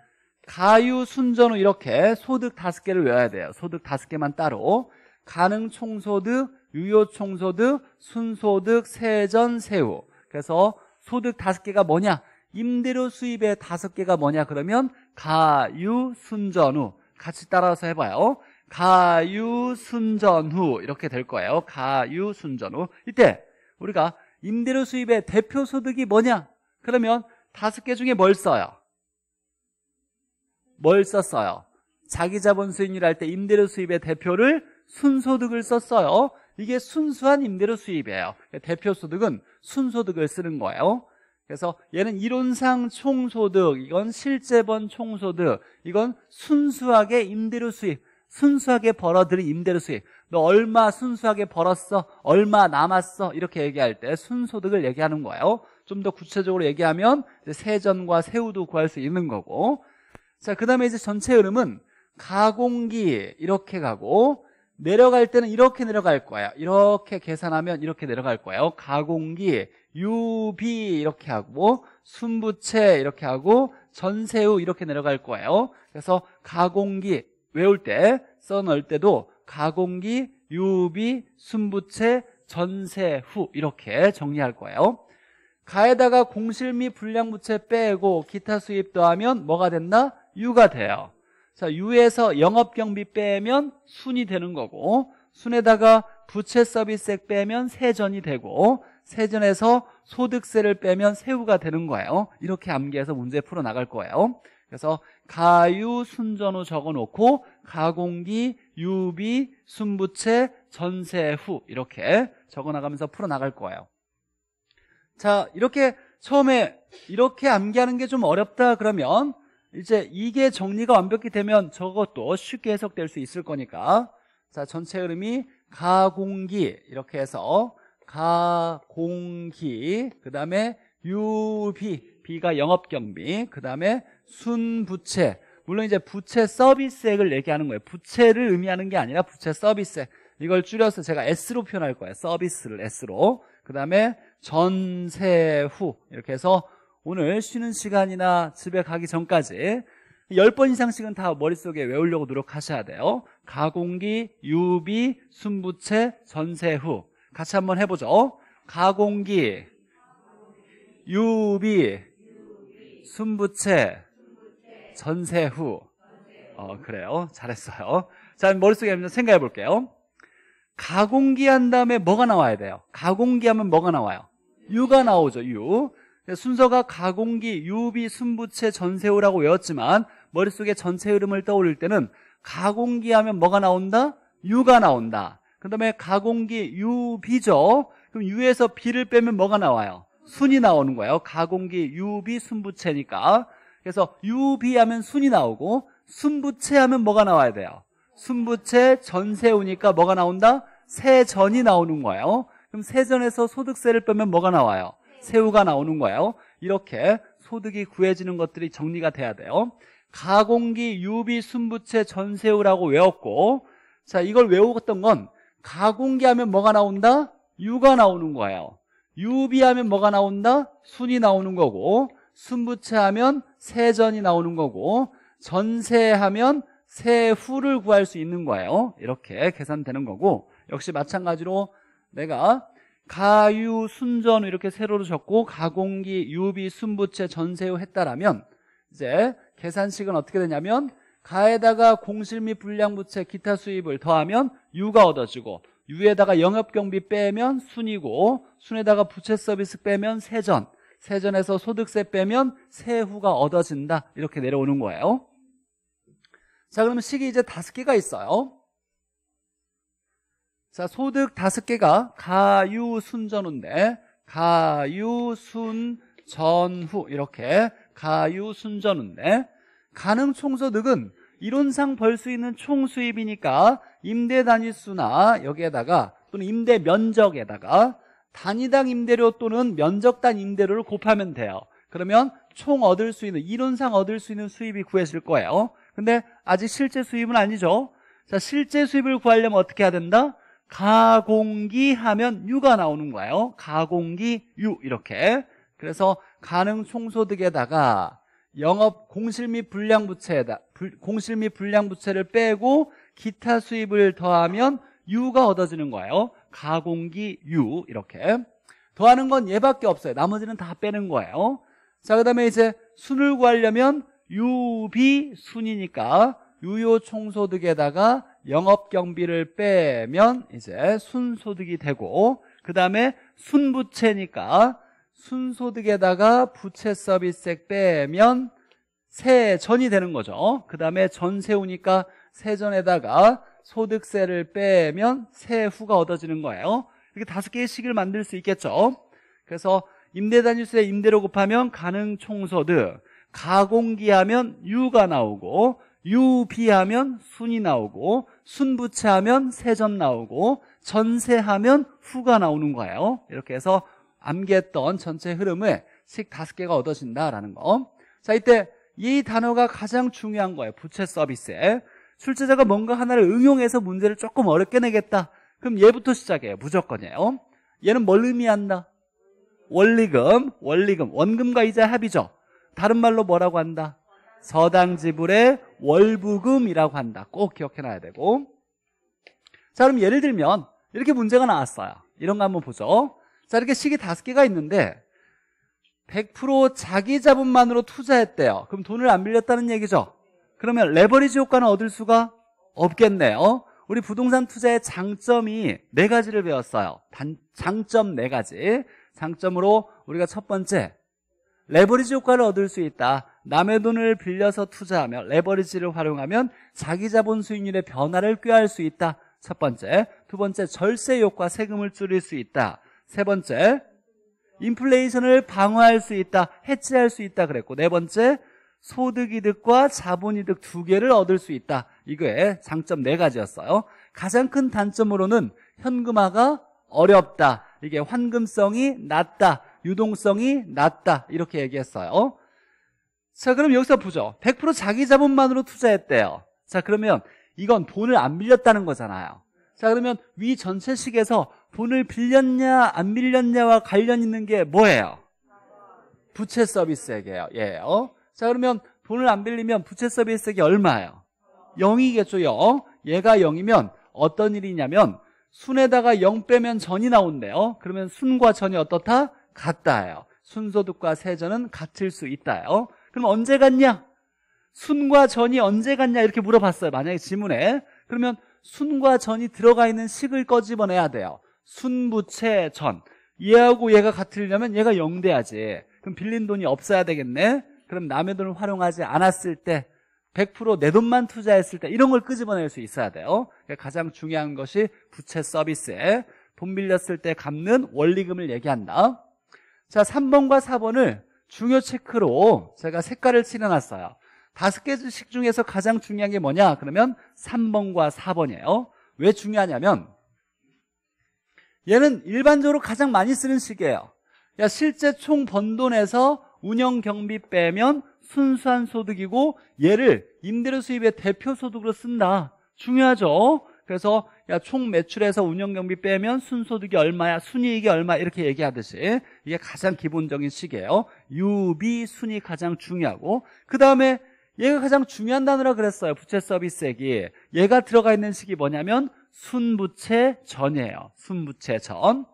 S1: 가유 순전후 이렇게 소득 다섯 개를 외워야 돼요. 소득 다섯 개만 따로 가능 총소득, 유효 총소득, 순소득, 세전, 세후 그래서 소득 다섯 개가 뭐냐? 임대료 수입의 다섯 개가 뭐냐? 그러면 가유순전후 같이 따라서 해봐요. 가유순전후 이렇게 될 거예요. 가유순전후 이때 우리가 임대료 수입의 대표 소득이 뭐냐? 그러면 다섯 개 중에 뭘 써요? 뭘 썼어요? 자기자본 수익률 할 때 임대료 수입의 대표를 순소득을 썼어요. 이게 순수한 임대료 수입이에요 대표 소득은 순소득을 쓰는 거예요 그래서 얘는 이론상 총소득 이건 실제번 총소득 이건 순수하게 임대료 수입 순수하게 벌어들인 임대료 수입 너 얼마 순수하게 벌었어 얼마 남았어 이렇게 얘기할 때 순소득을 얘기하는 거예요 좀 더 구체적으로 얘기하면 세전과 세후도 구할 수 있는 거고 자그 다음에 이제 전체 흐름은 가공기 이렇게 가고 내려갈 때는 이렇게 내려갈 거야. 이렇게 계산하면 이렇게 내려갈 거예요. 어, 가공기, 유비 이렇게 하고 순부채 이렇게 하고 전세우 이렇게 내려갈 거예요. 어? 그래서 가공기 외울 때 써넣을 때도 가공기, 유비, 순부채, 전세후 이렇게 정리할 거예요. 어? 가에다가 공실 및 불량부채 빼고 기타 수입 더하면 뭐가 된다? 유가 돼요. 자, 유에서 영업경비 빼면 순이 되는 거고 순에다가 부채 서비스액 빼면 세전이 되고 세전에서 소득세를 빼면 세후가 되는 거예요 이렇게 암기해서 문제 풀어나갈 거예요 그래서 가유 순전후 적어놓고 가공기, 유비, 순부채, 전세후 이렇게 적어나가면서 풀어나갈 거예요 자 이렇게 처음에 이렇게 암기하는 게 좀 어렵다 그러면 이제 이게 정리가 완벽히 되면 저것도 쉽게 해석될 수 있을 거니까 자 전체 흐름이 가공기 이렇게 해서 가공기 그 다음에 유비 비가 영업경비 그 다음에 순부채 물론 이제 부채 서비스액을 얘기하는 거예요 부채를 의미하는 게 아니라 부채 서비스액 이걸 줄여서 제가 S로 표현할 거예요 서비스를 S로 그 다음에 전세후 이렇게 해서 오늘 쉬는 시간이나 집에 가기 전까지 10번 이상씩은 다 머릿속에 외우려고 노력하셔야 돼요 가공기, 유비, 순부채, 전세후 같이 한번 해보죠 가공기, 유비, 순부채, 전세후 어, 그래요 잘했어요 자 머릿속에 생각해 볼게요 가공기 한 다음에 뭐가 나와야 돼요? 가공기 하면 뭐가 나와요? 유가 나오죠 유 네, 순서가 가공기, 유비, 순부채, 전세우라고 외웠지만 머릿속에 전체 흐름을 떠올릴 때는 가공기 하면 뭐가 나온다? 유가 나온다. 그 다음에 가공기 유비죠. 그럼 유에서 비를 빼면 뭐가 나와요? 순이 나오는 거예요. 가공기 유비 순부채니까. 그래서 유비하면 순이 나오고 순부채하면 뭐가 나와야 돼요? 순부채 전세우니까 뭐가 나온다? 세전이 나오는 거예요. 그럼 세전에서 소득세를 빼면 뭐가 나와요? 새우가 나오는 거예요. 이렇게 소득이 구해지는 것들이 정리가 돼야 돼요. 가공기, 유비, 순부채, 전세우라고 외웠고 자 이걸 외웠던 건 가공기 하면 뭐가 나온다? 유가 나오는 거예요. 유비 하면 뭐가 나온다? 순이 나오는 거고 순부채 하면 세전이 나오는 거고 전세 하면 세후를 구할 수 있는 거예요. 이렇게 계산되는 거고 역시 마찬가지로 내가 가유, 순전 이렇게 세로로 적고 가공기, 유비, 순부채, 전세후 했다라면 이제 계산식은 어떻게 되냐면 가에다가 공실 및 불량부채 기타 수입을 더하면 유가 얻어지고 유에다가 영업경비 빼면 순이고 순에다가 부채 서비스 빼면 세전 세전에서 소득세 빼면 세후가 얻어진다 이렇게 내려오는 거예요 자 그러면 식이 이제 다섯 개가 있어요 자, 소득 다섯 개가 가유순전후인데 가유순전후 이렇게 가유순전후인데 가능 총소득은 이론상 벌 수 있는 총수입이니까 임대 단위수나 여기에다가 또는 임대 면적에다가 단위당 임대료 또는 면적당 임대료를 곱하면 돼요. 그러면 총 얻을 수 있는 이론상 얻을 수 있는 수입이 구해질 거예요. 근데 아직 실제 수입은 아니죠. 자, 실제 수입을 구하려면 어떻게 해야 된다? 가공기 하면 유가 나오는 거예요. 가공기 유 이렇게. 그래서 가능 총소득에다가 영업 공실 및 불량 부채에다 공실 및 불량 부채를 빼고 기타 수입을 더하면 유가 얻어지는 거예요. 가공기 유 이렇게. 더하는 건 얘밖에 없어요. 나머지는 다 빼는 거예요. 자, 그다음에 이제 순을 구하려면 유비 순이니까 유효 총소득에다가 영업 경비를 빼면 이제 순소득이 되고 그 다음에 순부채니까 순소득에다가 부채 서비스액 빼면 세전이 되는 거죠 그 다음에 전세우니까 세전에다가 소득세를 빼면 세후가 얻어지는 거예요 이렇게 다섯 개의 식을 만들 수 있겠죠 그래서 임대단위수의 임대로 곱하면 가능총소득 가공기하면 유가 나오고 유비하면 순이 나오고 순부채하면 세점 나오고 전세하면 후가 나오는 거예요 이렇게 해서 암기했던 전체 흐름을 식 다섯 개가 얻어진다라는 거. 자 이때 이 단어가 가장 중요한 거예요 부채 서비스에 출제자가 뭔가 하나를 응용해서 문제를 조금 어렵게 내겠다 그럼 얘부터 시작해요 무조건이에요 얘는 뭘 의미한다 원리금 원리금 원금과 이자 합이죠 다른 말로 뭐라고 한다 서당 지불의 월부금이라고 한다. 꼭 기억해놔야 되고 자 그럼 예를 들면 이렇게 문제가 나왔어요 이런 거 한번 보죠 자 이렇게 시기 다섯 개가 있는데 100% 자기 자본만으로 투자했대요 그럼 돈을 안 빌렸다는 얘기죠 그러면 레버리지 효과는 얻을 수가 없겠네요 우리 부동산 투자의 장점이 네 가지를 배웠어요 단, 장점 네 가지 장점으로 우리가 첫 번째 레버리지 효과를 얻을 수 있다 남의 돈을 빌려서 투자하며 레버리지를 활용하면 자기 자본 수익률의 변화를 꾀할 수 있다. 첫 번째. 두 번째, 절세 효과 세금을 줄일 수 있다. 세 번째, 인플레이션을 방어할 수 있다. 해체할 수 있다 그랬고 네 번째, 소득이득과 자본이득 두 개를 얻을 수 있다. 이거의 장점 네 가지였어요. 가장 큰 단점으로는 현금화가 어렵다. 이게 환금성이 낮다. 유동성이 낮다. 이렇게 얘기했어요. 자, 그럼 여기서 보죠. 100% 자기 자본만으로 투자했대요. 자, 그러면 이건 돈을 안 빌렸다는 거잖아요. 자, 그러면 위 전체식에서 돈을 빌렸냐, 안 빌렸냐와 관련 있는 게 뭐예요? 부채 서비스액이에요. 예, 어? 자, 그러면 돈을 안 빌리면 부채 서비스액이 얼마예요? 0이겠죠, 0. 얘가 0이면 어떤 일이냐면 순에다가 0 빼면 전이 나온대요. 그러면 순과 전이 어떻다? 같다예요. 순소득과 세전은 같을 수 있다요. 그럼 언제 갔냐? 순과 전이 언제 갔냐? 이렇게 물어봤어요. 만약에 지문에. 그러면 순과 전이 들어가 있는 식을 꺼집어내야 돼요. 순부채 전. 얘하고 얘가 같으려면 얘가 0대야지 그럼 빌린 돈이 없어야 되겠네? 그럼 남의 돈을 활용하지 않았을 때, 100%내 돈만 투자했을 때, 이런 걸 끄집어낼 수 있어야 돼요. 그러니까 가장 중요한 것이 부채 서비스에 돈 빌렸을 때 갚는 원리금을 얘기한다. 자, 3번과 4번을 중요 체크로 제가 색깔을 칠해놨어요. 다섯 개씩 중에서 가장 중요한 게 뭐냐? 그러면 3번과 4번이에요. 왜 중요하냐면 얘는 일반적으로 가장 많이 쓰는 식이에요. 야, 실제 총 번돈에서 운영 경비 빼면 순수한 소득이고 얘를 임대료 수입의 대표 소득으로 쓴다. 중요하죠? 그래서 야, 총 매출에서 운영 경비 빼면 순소득이 얼마야, 순이익이 얼마 이렇게 얘기하듯이 이게 가장 기본적인 식이에요. 유비 순이 가장 중요하고 그 다음에 얘가 가장 중요한 단어라 그랬어요. 부채 서비스액이 얘가 들어가 있는 식이 뭐냐면 순부채 전이에요. 순부채 전.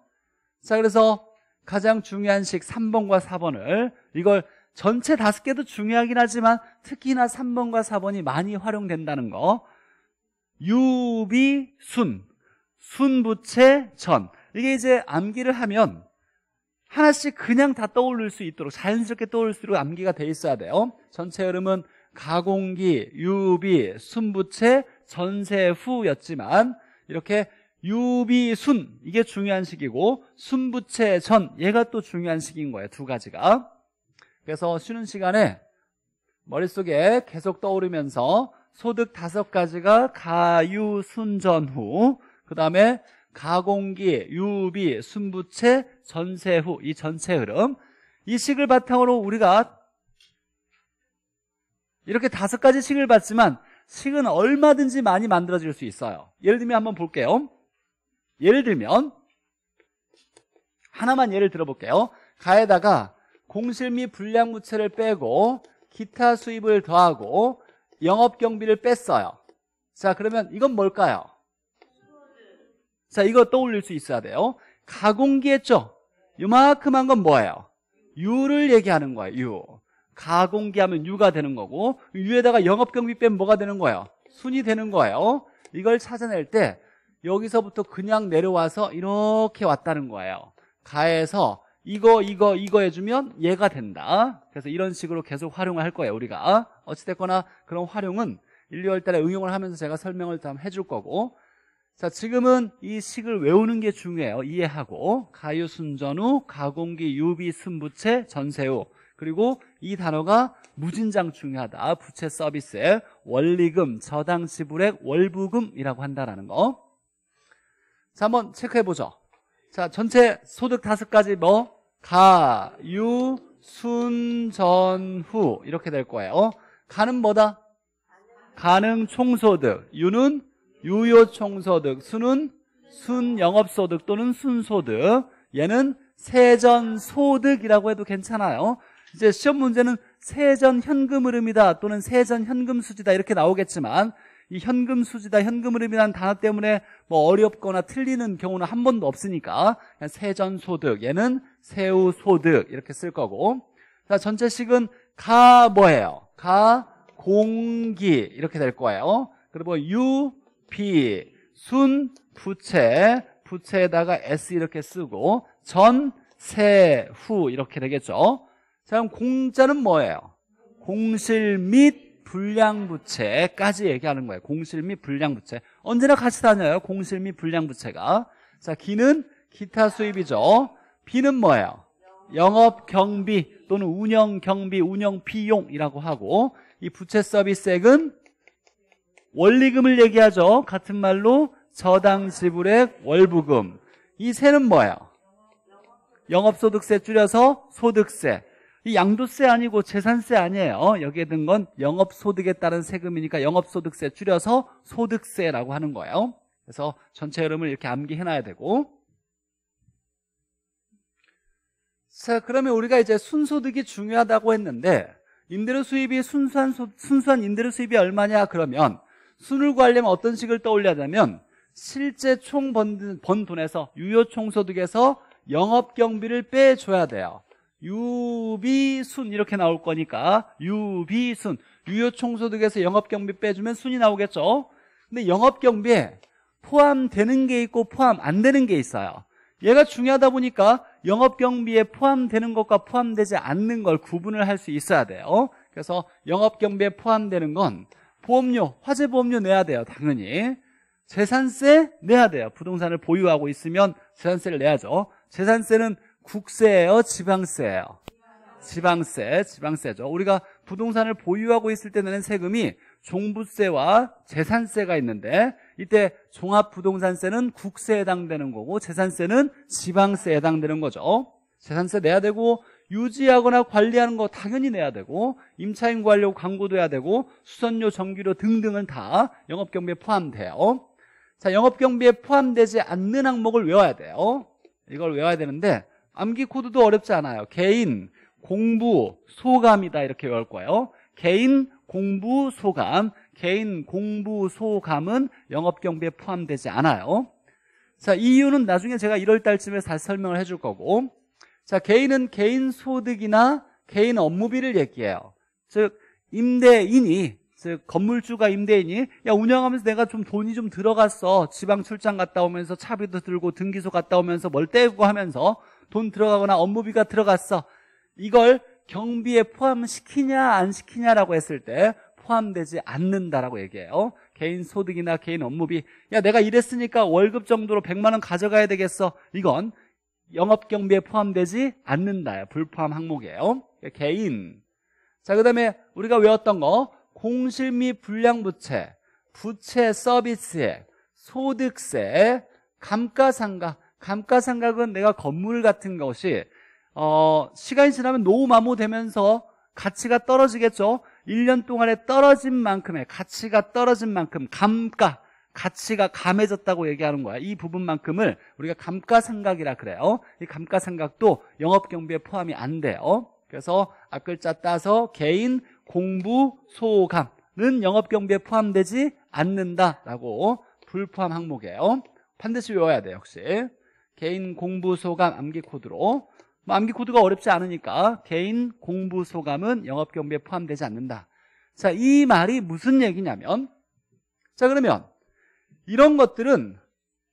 S1: 자, 그래서 가장 중요한 식 3번과 4번을 이걸 전체 다섯 개도 중요하긴 하지만 특히나 3번과 4번이 많이 활용된다는 거 유비순 순부채전 이게 이제 암기를 하면 하나씩 그냥 다 떠올릴 수 있도록 자연스럽게 떠올 릴수 있도록 암기가 돼 있어야 돼요 전체 흐름은 가공기, 유비, 순부채, 전세후였지만 이렇게 유비순 이게 중요한 식이고 순부채 전 얘가 또 중요한 식인 거예요 두 가지가 그래서 쉬는 시간에 머릿속에 계속 떠오르면서 소득 다섯 가지가 가유 순전후 그 다음에 가공기, 유비, 순부채, 전세후 이 전체 흐름 이 식을 바탕으로 우리가 이렇게 다섯 가지 식을 봤지만 식은 얼마든지 많이 만들어질 수 있어요 예를 들면 한번 볼게요 예를 들면 하나만 예를 들어볼게요 가에다가 공실 및 불량부채를 빼고 기타 수입을 더하고 영업 경비를 뺐어요. 자, 그러면 이건 뭘까요? 자, 이거 떠올릴 수 있어야 돼요. 가공기 했죠? 이만큼한 건 뭐예요? 유를 얘기하는 거예요, 유. 가공기 하면 유가 되는 거고, 유에다가 영업 경비 빼면 뭐가 되는 거예요? 순이 되는 거예요. 이걸 찾아낼 때 여기서부터 그냥 내려와서 이렇게 왔다는 거예요. 가에서 이거 이거 이거 해주면 얘가 된다 그래서 이런 식으로 계속 활용을 할 거예요 우리가 어찌됐거나 그런 활용은 1, 2월 달에 응용을 하면서 제가 설명을 좀 해줄 거고 자 지금은 이 식을 외우는 게 중요해요 이해하고 가유, 순전후, 가공기, 유비, 순부채, 전세후 그리고 이 단어가 무진장 중요하다 부채 서비스에 원리금, 저당 지불액, 월부금이라고 한다라는 거자 한번 체크해보죠 자 전체 소득 다섯 가지 뭐 가, 유, 순, 전, 후 이렇게 될 거예요. 어? 가는 뭐다? 가능 총소득, 유는 유효 총소득, 수는 순 영업소득 또는 순소득 얘는 세전소득이라고 해도 괜찮아요 이제 시험 문제는 세전 현금 흐름이다 또는 세전 현금 수지다 이렇게 나오겠지만 이 현금 수지다 현금 을의미라는 단어 때문에 뭐 어렵거나 틀리는 경우는 한 번도 없으니까 세전 소득 얘는 세후 소득 이렇게 쓸 거고 자 전체식은 가 뭐예요? 가 공기 이렇게 될 거예요. 그리고 유, 비, 순, 부채 부채에다가 S 이렇게 쓰고 전, 세, 후 이렇게 되겠죠. 자 그럼 공자는 뭐예요? 공실 및 불량부채까지 얘기하는 거예요. 공실 및 불량부채. 언제나 같이 다녀요. 공실 및 불량부채가. 자, 기는 기타 수입이죠. 비는 뭐예요? 영업 경비 또는 운영 경비, 운영 비용이라고 하고 이 부채 서비스액은 원리금을 얘기하죠. 같은 말로 저당 지불액 월부금. 이 세는 뭐예요? 영업소득세 줄여서 소득세. 이 양도세 아니고 재산세 아니에요. 어, 여기에 든 건 영업소득에 따른 세금이니까 영업소득세 줄여서 소득세라고 하는 거예요. 그래서 전체 흐름을 이렇게 암기해놔야 되고 자 그러면 우리가 이제 순소득이 중요하다고 했는데 임대료 수입이 순수한, 소, 순수한 임대료 수입이 얼마냐 그러면 순을 구하려면 어떤 식을 떠올려야냐면 실제 총번번 돈에서 유효 총소득에서 영업 경비를 빼줘야 돼요. 유비순 이렇게 나올 거니까 유비순 유효총소득에서 영업경비 빼주면 순이 나오겠죠 근데 영업경비에 포함되는 게 있고 포함 안 되는 게 있어요 얘가 중요하다 보니까 영업경비에 포함되는 것과 포함되지 않는 걸 구분을 할 수 있어야 돼요 그래서 영업경비에 포함되는 건 보험료, 화재보험료 내야 돼요 당연히 재산세 내야 돼요 부동산을 보유하고 있으면 재산세를 내야죠 재산세는 국세예요? 지방세예요? 지방세, 지방세죠. 우리가 부동산을 보유하고 있을 때 내는 세금이 종부세와 재산세가 있는데 이때 종합부동산세는 국세에 해당되는 거고 재산세는 지방세에 해당되는 거죠. 재산세 내야 되고 유지하거나 관리하는 거 당연히 내야 되고 임차인 관고 광고도 해야 되고 수선료, 전기료 등등은 다 영업경비에 포함돼요. 자, 영업경비에 포함되지 않는 항목을 외워야 돼요. 이걸 외워야 되는데 암기 코드도 어렵지 않아요. 개인, 공부, 소감이다 이렇게 외울 거예요. 개인, 공부, 소감. 개인, 공부, 소감은 영업 경비에 포함되지 않아요. 자, 이유는 나중에 제가 1월 달쯤에 다시 설명을 해줄 거고. 자, 개인은 개인 소득이나 개인 업무비를 얘기해요. 즉 임대인이 즉 건물주가 임대인이 야 운영하면서 내가 좀 돈이 좀 들어갔어 지방 출장 갔다 오면서 차비도 들고 등기소 갔다 오면서 뭘 떼고 하면서 돈 들어가거나 업무비가 들어갔어. 이걸 경비에 포함시키냐 안 시키냐라고 했을 때 포함되지 않는다라고 얘기해요. 개인 소득이나 개인 업무비. 야, 내가 일했으니까 월급 정도로 100만 원 가져가야 되겠어. 이건 영업 경비에 포함되지 않는다. 불포함 항목이에요. 개인. 자, 그다음에 우리가 외웠던 거 공실 및 불량 부채, 부채 서비스에 소득세, 감가상각 감가상각은 내가 건물 같은 것이 어, 시간이 지나면 노후 마모되면서 가치가 떨어지겠죠. 1년 동안에 떨어진 만큼의 가치가 떨어진 만큼 감가 가치가 감해졌다고 얘기하는 거야. 이 부분만큼을 우리가 감가상각이라 그래요. 이 감가상각도 영업 경비에 포함이 안 돼요. 그래서 앞글자 따서 개인 공부 소감은 영업 경비에 포함되지 않는다라고 불포함 항목이에요. 반드시 외워야 돼, 역시. 개인 공부 소감 암기 코드로 뭐 암기 코드가 어렵지 않으니까 개인 공부 소감은 영업 경비에 포함되지 않는다. 자, 이 말이 무슨 얘기냐면 자, 그러면 이런 것들은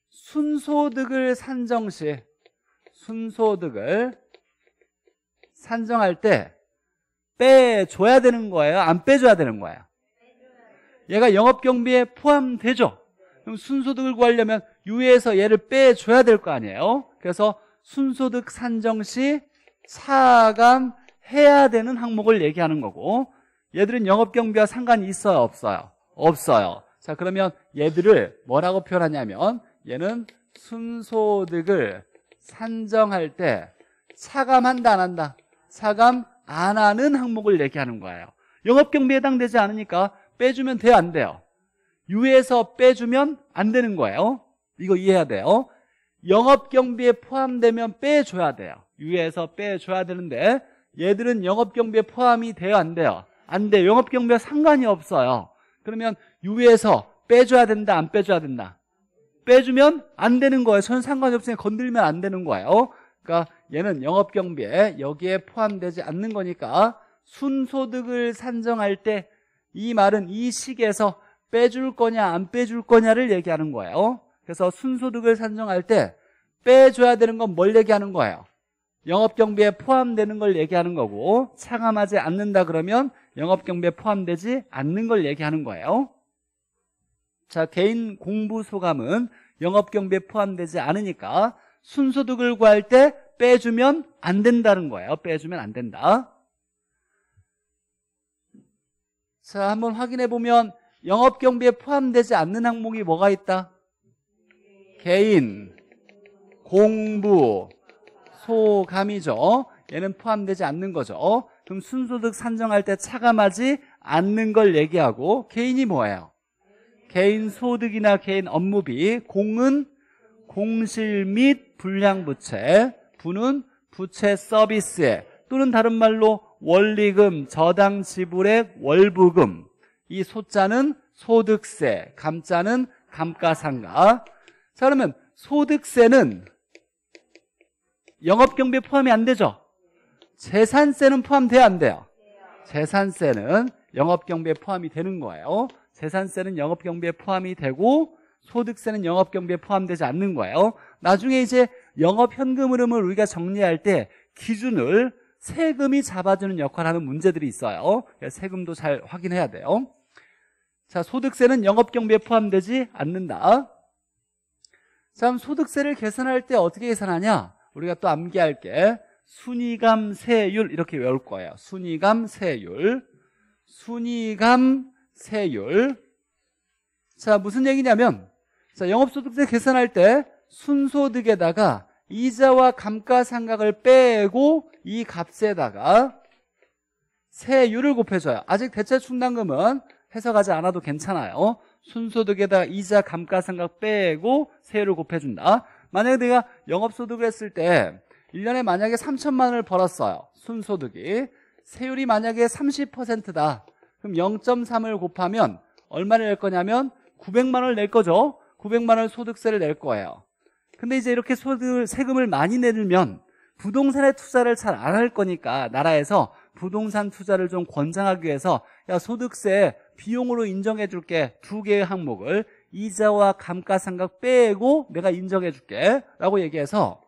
S1: 순소득을 산정시 순소득을 산정할 때 빼줘야 되는 거예요? 안 빼줘야 되는 거예요? 얘가 영업경비에 포함되죠? 그럼 순소득을 구하려면 유에서 얘를 빼줘야 될 거 아니에요 그래서 순소득 산정 시 차감해야 되는 항목을 얘기하는 거고 얘들은 영업경비와 상관이 있어요 없어요 없어요 자 그러면 얘들을 뭐라고 표현하냐면 얘는 순소득을 산정할 때 차감한다 안 한다 차감 안 하는 항목을 얘기하는 거예요 영업경비에 해당되지 않으니까 빼주면 돼요 안 돼요 유에서 빼주면 안 되는 거예요 이거 이해해야 돼요. 영업 경비에 포함되면 빼줘야 돼요. 유에서 빼줘야 되는데 얘들은 영업 경비에 포함이 돼요, 안 돼요? 안 돼요. 영업 경비와 상관이 없어요. 그러면 유에서 빼줘야 된다, 안 빼줘야 된다. 빼주면 안 되는 거예요. 전혀 상관이 없으니까 건들면 안 되는 거예요. 그러니까 얘는 영업 경비에 여기에 포함되지 않는 거니까 순소득을 산정할 때 이 말은 이 식에서 빼줄 거냐 안 빼줄 거냐를 얘기하는 거예요. 그래서 순소득을 산정할 때 빼줘야 되는 건 뭘 얘기하는 거예요? 영업경비에 포함되는 걸 얘기하는 거고 차감하지 않는다 그러면 영업경비에 포함되지 않는 걸 얘기하는 거예요 자 개인 공부 소감은 영업경비에 포함되지 않으니까 순소득을 구할 때 빼주면 안 된다는 거예요 빼주면 안 된다 자 한번 확인해 보면 영업경비에 포함되지 않는 항목이 뭐가 있다? 개인, 공부, 소감이죠. 얘는 포함되지 않는 거죠. 그럼 순소득 산정할 때 차감하지 않는 걸 얘기하고 개인이 뭐예요? 개인 소득이나 개인 업무비, 공은 공실 및 불량부채, 부는 부채 서비스에 또는 다른 말로 원리금, 저당 지불액, 월부금 이 소자는 소득세, 감자는 감가상각 자, 그러면 소득세는 영업경비에 포함이 안 되죠? 재산세는 포함돼야 안 돼요? 재산세는 영업경비에 포함이 되는 거예요. 재산세는 영업경비에 포함이 되고 소득세는 영업경비에 포함되지 않는 거예요. 나중에 이제 영업현금 흐름을 우리가 정리할 때 기준을 세금이 잡아주는 역할을 하는 문제들이 있어요. 세금도 잘 확인해야 돼요. 자, 소득세는 영업경비에 포함되지 않는다. 참 소득세를 계산할 때 어떻게 계산하냐 우리가 또 암기할 게 순이감세율 이렇게 외울 거예요 순이감세율 순이감세율 자 무슨 얘기냐면 자 영업소득세 계산할 때 순소득에다가 이자와 감가상각을 빼고 이 값에다가 세율을 곱해줘요. 아직 대체 충당금은 해석하지 않아도 괜찮아요. 순소득에다가 이자 감가상각 빼고 세율을 곱해준다. 만약에 내가 영업소득을 했을 때 1년에 만약에 3천만 원을 벌었어요. 순소득이. 세율이 만약에 30%다. 그럼 0.3을 곱하면 얼마를 낼 거냐면 900만 원을 낼 거죠. 900만 원 소득세를 낼 거예요. 근데 이제 이렇게 소득 세금을 많이 내면 부동산에 투자를 잘 안 할 거니까 나라에서 부동산 투자를 좀 권장하기 위해서 야 소득세 비용으로 인정해 줄게 두 개의 항목을 이자와 감가상각 빼고 내가 인정해 줄게 라고 얘기해서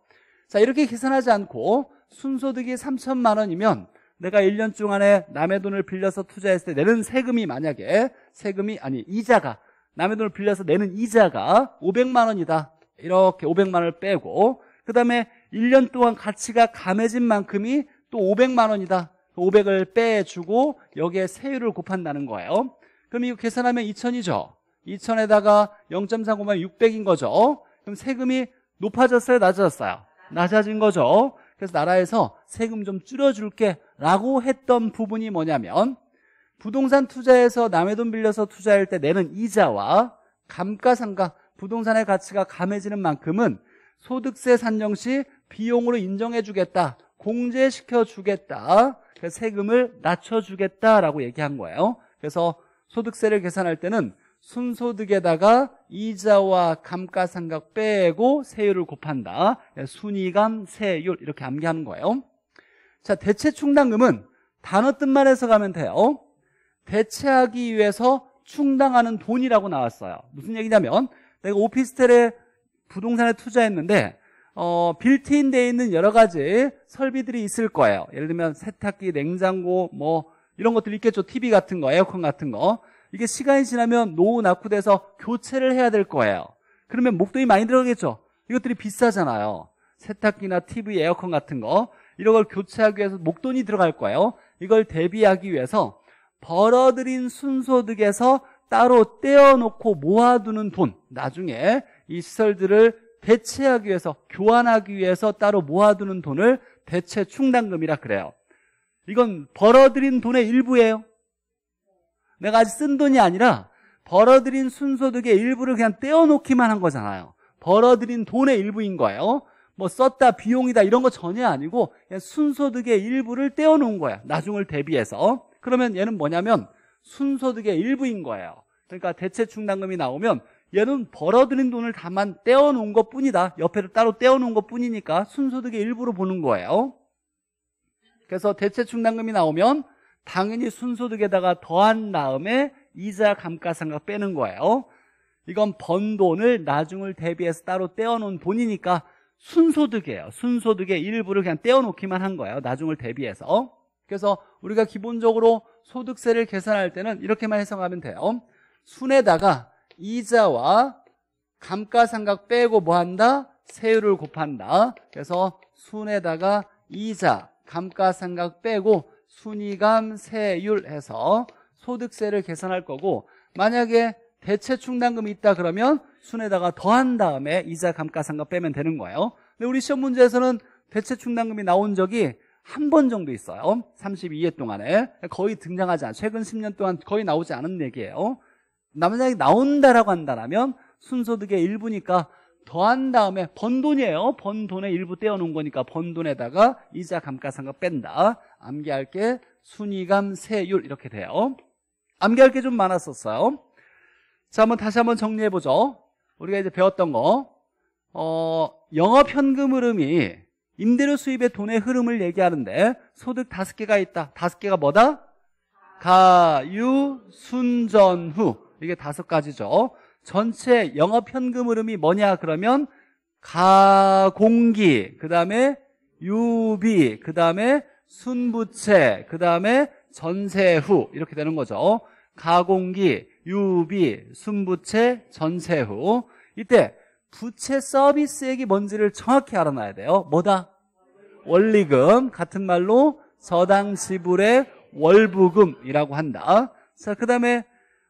S1: 자 이렇게 계산하지 않고 순소득이 3천만 원이면 내가 1년 중안에 남의 돈을 빌려서 투자했을 때 내는 세금이 만약에 세금이 아니 이자가 남의 돈을 빌려서 내는 이자가 500만 원이다 이렇게 500만 원을 빼고 그 다음에 1년 동안 가치가 감해진 만큼이 또 500만 원이다 500을 빼주고 여기에 세율을 곱한다는 거예요 그럼 이거 계산하면 2000이죠 2000에다가 0.3 곱하면 600인 거죠 그럼 세금이 높아졌어요 낮아졌어요 낮아진 거죠 그래서 나라에서 세금 좀 줄여줄게 라고 했던 부분이 뭐냐면 부동산 투자에서 남의 돈 빌려서 투자할 때 내는 이자와 감가상각 부동산의 가치가 감해지는 만큼은 소득세 산정 시 비용으로 인정해주겠다 공제시켜 주겠다. 그러니까 세금을 낮춰 주겠다라고 얘기한 거예요. 그래서 소득세를 계산할 때는 순소득에다가 이자와 감가상각 빼고 세율을 곱한다. 순이감 세율 이렇게 암기하는 거예요. 자, 대체 충당금은 단어 뜻만 해서가면 돼요. 대체하기 위해서 충당하는 돈이라고 나왔어요. 무슨 얘기냐면 내가 오피스텔에 부동산에 투자했는데 어, 빌트인 돼 있는 여러 가지 설비들이 있을 거예요. 예를 들면 세탁기, 냉장고 뭐 이런 것들이 있겠죠. TV 같은 거, 에어컨 같은 거. 이게 시간이 지나면 노후 낙후돼서 교체를 해야 될 거예요. 그러면 목돈이 많이 들어가겠죠. 이것들이 비싸잖아요. 세탁기나 TV, 에어컨 같은 거 이런 걸 교체하기 위해서 목돈이 들어갈 거예요. 이걸 대비하기 위해서 벌어들인 순소득에서 따로 떼어놓고 모아두는 돈 나중에 이 시설들을 대체하기 위해서 교환하기 위해서 따로 모아두는 돈을 대체 충당금이라 그래요 이건 벌어들인 돈의 일부예요 내가 아직 쓴 돈이 아니라 벌어들인 순소득의 일부를 그냥 떼어놓기만 한 거잖아요 벌어들인 돈의 일부인 거예요 뭐 썼다 비용이다 이런 거 전혀 아니고 그냥 순소득의 일부를 떼어놓은 거야 나중을 대비해서 그러면 얘는 뭐냐면 순소득의 일부인 거예요 그러니까 대체 충당금이 나오면 얘는 벌어들인 돈을 다만 떼어놓은 것 뿐이다. 옆에를 따로 떼어놓은 것 뿐이니까 순소득의 일부로 보는 거예요. 그래서 대체충당금이 나오면 당연히 순소득에다가 더한 다음에 이자 감가상각 빼는 거예요. 이건 번 돈을 나중을 대비해서 따로 떼어놓은 돈이니까 순소득이에요. 순소득의 일부를 그냥 떼어놓기만 한 거예요. 나중을 대비해서. 그래서 우리가 기본적으로 소득세를 계산할 때는 이렇게만 해석하면 돼요. 순에다가 이자와 감가상각 빼고 뭐 한다? 세율을 곱한다. 그래서 순에다가 이자, 감가상각 빼고 순이감 세율 해서 소득세를 계산할 거고 만약에 대체 충당금이 있다 그러면 순에다가 더한 다음에 이자 감가상각 빼면 되는 거예요 근데 우리 시험 문제에서는 대체 충당금이 나온 적이 한 번 정도 있어요 32회 동안에 거의 등장하지 않아 최근 10년 동안 거의 나오지 않은 얘기예요 남자에게 나온다라고 한다면 순소득의 일부니까 더한 다음에 번 돈이에요. 번 돈의 일부 떼어놓은 거니까 번 돈에다가 이자 감가상각 뺀다. 암기할게 순이감 세율 이렇게 돼요. 암기할 게 좀 많았었어요. 자, 한번 다시 한번 정리해 보죠. 우리가 이제 배웠던 거, 어, 영업 현금 흐름이 임대료 수입의 돈의 흐름을 얘기하는데 소득 다섯 개가 있다. 다섯 개가 뭐다? 가유 순전후 이게 다섯 가지죠. 전체 영업 현금 흐름이 뭐냐 그러면 가공기, 그 다음에 유비, 그 다음에 순부채, 그 다음에 전세후 이렇게 되는 거죠. 가공기, 유비, 순부채, 전세후 이때 부채 서비스액이 뭔지를 정확히 알아놔야 돼요. 뭐다? 원리금 같은 말로 저당 지불의 월부금이라고 한다. 자, 그 다음에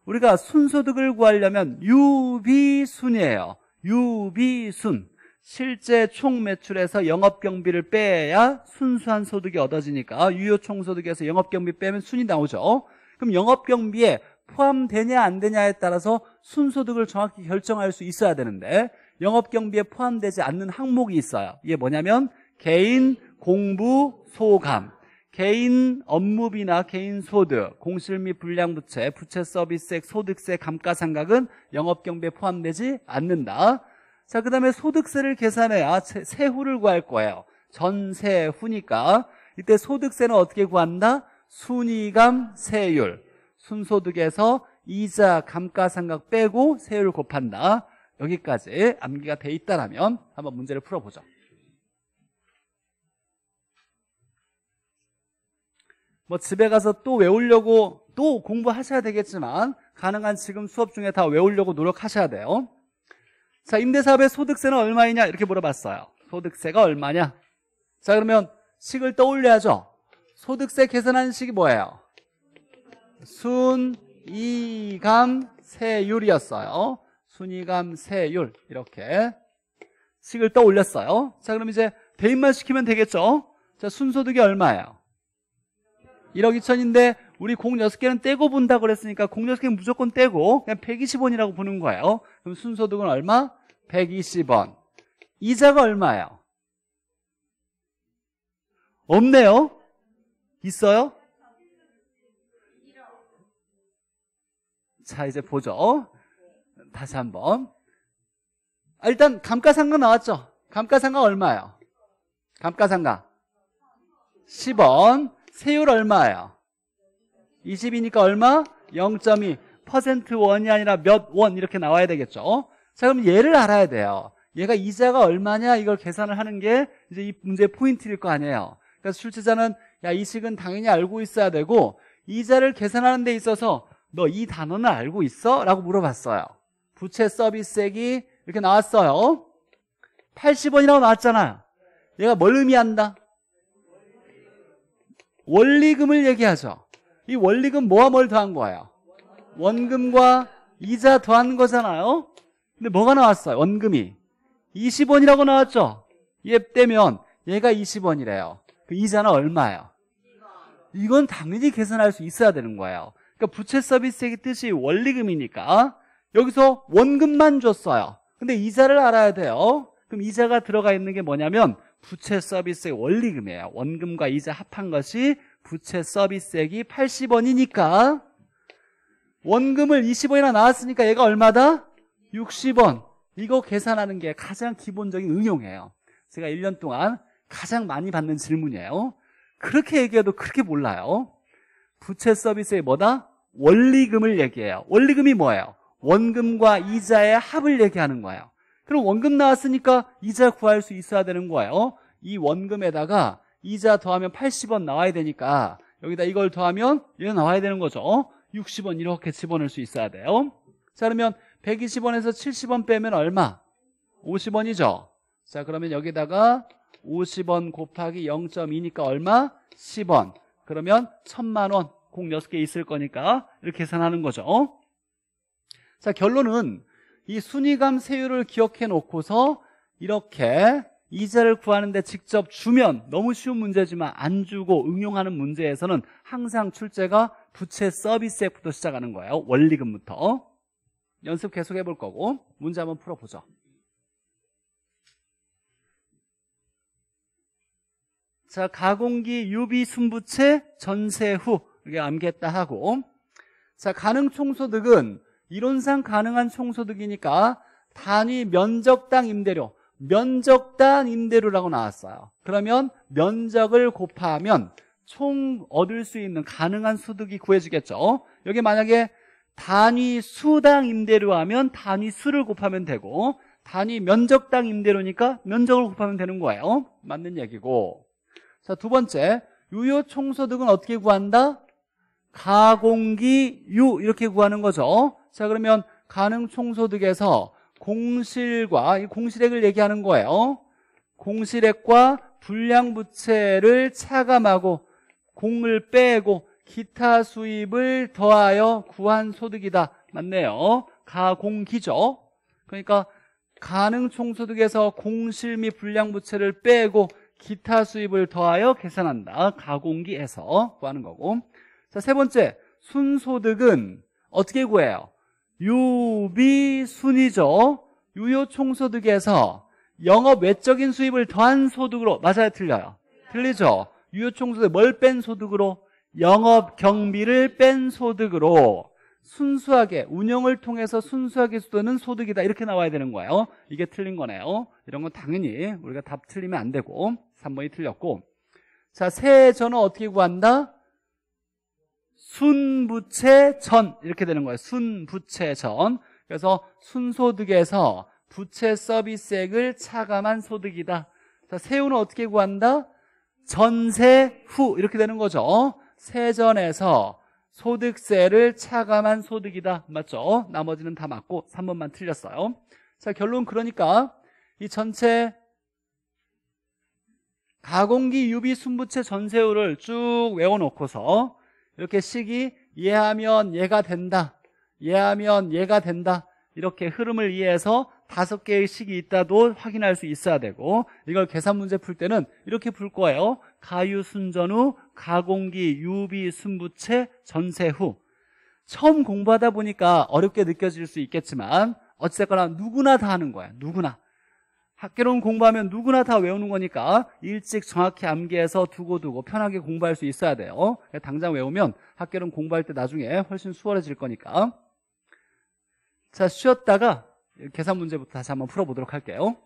S1: 우리가 순소득을 구하려면 유비순이에요. 유비순. 실제 총 매출에서 영업 경비를 빼야 순수한 소득이 얻어지니까 아, 유효 총소득에서 영업 경비 빼면 순이 나오죠. 그럼 영업 경비에 포함되냐 안 되냐에 따라서 순소득을 정확히 결정할 수 있어야 되는데 영업 경비에 포함되지 않는 항목이 있어요. 이게 뭐냐면 개인 공부 소감 개인 업무비나 개인 소득, 공실 및 불량부채, 부채 서비스액, 소득세, 감가상각은 영업경비에 포함되지 않는다. 자, 그 다음에 소득세를 계산해야 세후를 구할 거예요. 전세, 후니까. 이때 소득세는 어떻게 구한다? 순이감 세율. 순소득에서 이자, 감가상각 빼고 세율 곱한다. 여기까지 암기가 돼 있다라면 한번 문제를 풀어보죠. 뭐 집에 가서 또 외우려고 또 공부하셔야 되겠지만 가능한 지금 수업 중에 다 외우려고 노력하셔야 돼요. 자, 임대사업의 소득세는 얼마이냐? 이렇게 물어봤어요. 소득세가 얼마냐? 자, 그러면 식을 떠올려야죠. 소득세 계산하는 식이 뭐예요? 순이감 세율이었어요. 순이감 세율 이렇게 식을 떠올렸어요. 자, 그럼 이제 대입만 시키면 되겠죠? 자, 순소득이 얼마예요? 1억 2천인데 우리 공 6개는 떼고 본다 그랬으니까 공 6개는 무조건 떼고 그냥 120원이라고 보는 거예요. 그럼 순소득은 얼마? 120원. 이자가 얼마예요? 없네요. 있어요? 자, 이제 보죠. 다시 한번. 아, 일단 감가상각 나왔죠? 감가상각 얼마예요? 감가상각 10원. 세율 얼마예요? 20이니까 얼마? 0.2%원이 아니라 몇 원 이렇게 나와야 되겠죠. 자 그럼 얘를 알아야 돼요. 얘가 이자가 얼마냐 이걸 계산을 하는 게 이제 이 문제의 포인트일 거 아니에요. 그래서 그러니까 출제자는 야 이식은 당연히 알고 있어야 되고 이자를 계산하는 데 있어서 너 이 단어는 알고 있어? 라고 물어봤어요. 부채 서비스액이 이렇게 나왔어요. 80원이라고 나왔잖아요. 얘가 뭘 의미한다? 원리금을 얘기하죠. 이 원리금 뭐와 뭘 더한 거예요? 원금과 이자 더한 거잖아요. 근데 뭐가 나왔어요? 원금이 20원이라고 나왔죠. 얘 빼면 얘가 20원이래요. 그 이자는 얼마예요? 이건 당연히 계산할 수 있어야 되는 거예요. 그러니까 부채 서비스의 뜻이 원리금이니까 여기서 원금만 줬어요. 근데 이자를 알아야 돼요. 그럼 이자가 들어가 있는 게 뭐냐면 부채 서비스의 원리금이에요. 원금과 이자 합한 것이 부채 서비스액이 80원이니까 원금을 20원이나 나왔으니까 얘가 얼마다? 60원. 이거 계산하는 게 가장 기본적인 응용이에요. 제가 1년 동안 가장 많이 받는 질문이에요. 그렇게 얘기해도 그렇게 몰라요. 부채 서비스의 뭐다? 원리금을 얘기해요. 원리금이 뭐예요? 원금과 이자의 합을 얘기하는 거예요. 그럼 원금 나왔으니까 이자 구할 수 있어야 되는 거예요. 어? 이 원금에다가 이자 더하면 80원 나와야 되니까 여기다 이걸 더하면 이거 나와야 되는 거죠. 60원 어? 이렇게 집어넣을 수 있어야 돼요. 자 그러면 120원에서 70원 빼면 얼마? 50원이죠. 자 그러면 여기다가 50원 곱하기 0.2니까 얼마? 10원. 그러면 1000만 원. 공 6개 있을 거니까 이렇게 계산하는 거죠. 자 결론은 이 순위감 세율을 기억해 놓고서 이렇게 이자를 구하는데 직접 주면 너무 쉬운 문제지만 안 주고 응용하는 문제에서는 항상 출제가 부채 서비스액부터 시작하는 거예요 원리금부터 연습 계속 해 볼 거고 문제 한번 풀어보죠 자 가공기 유비 순부채 전세 후 이게 렇암기했다 하고 자 가능총소득은 이론상 가능한 총소득이니까 단위 면적당 임대료 면적당 임대료라고 나왔어요 그러면 면적을 곱하면 총 얻을 수 있는 가능한 소득이 구해지겠죠 여기 만약에 단위 수당 임대료 하면 단위 수를 곱하면 되고 단위 면적당 임대료니까 면적을 곱하면 되는 거예요 맞는 얘기고 자두 번째 유효 총소득은 어떻게 구한다? 가공기 유 이렇게 구하는 거죠 자 그러면 가능 총소득에서 공실과 이 공실액을 얘기하는 거예요. 공실액과 불량부채를 차감하고 공을 빼고 기타 수입을 더하여 구한 소득이다. 맞네요. 가공기죠. 그러니까 가능 총소득에서 공실 및 불량부채를 빼고 기타 수입을 더하여 계산한다. 가공기에서 구하는 거고. 자, 세 번째. 순소득은 어떻게 구해요? 유비순이죠. 유효총소득에서 영업 외적인 수입을 더한 소득으로 맞아요 틀려요 틀리죠 유효총소득 뭘뺀 소득으로 영업 경비를 뺀 소득으로 순수하게 운영을 통해서 순수하게 수도는 소득이다 이렇게 나와야 되는 거예요 이게 틀린 거네요 이런 건 당연히 우리가 답 틀리면 안 되고 3번이 틀렸고 자 세전은 어떻게 구한다? 순부채전 이렇게 되는 거예요. 순부채전. 그래서 순소득에서 부채 서비스액을 차감한 소득이다. 자, 세후는 어떻게 구한다? 전세 후 이렇게 되는 거죠. 세전에서 소득세를 차감한 소득이다. 맞죠? 나머지는 다 맞고 3번만 틀렸어요. 자, 결론 그러니까 이 전체 가공기 유비 순부채 전세율을 쭉 외워놓고서 이렇게 식이 예하면예가 된다. 예하면예가 된다. 이렇게 흐름을 이해해서 다섯 개의 식이 있다도 확인할 수 있어야 되고 이걸 계산 문제 풀 때는 이렇게 풀 거예요. 가유 순전후, 가공기, 유비, 순부채, 전세후. 처음 공부하다 보니까 어렵게 느껴질 수 있겠지만 어쨌거나 누구나 다 하는 거야. 누구나. 학개론 공부하면 누구나 다 외우는 거니까 일찍 정확히 암기해서 두고두고 편하게 공부할 수 있어야 돼요. 당장 외우면 학개론 공부할 때 나중에 훨씬 수월해질 거니까. 자, 쉬었다가 계산 문제부터 다시 한번 풀어보도록 할게요.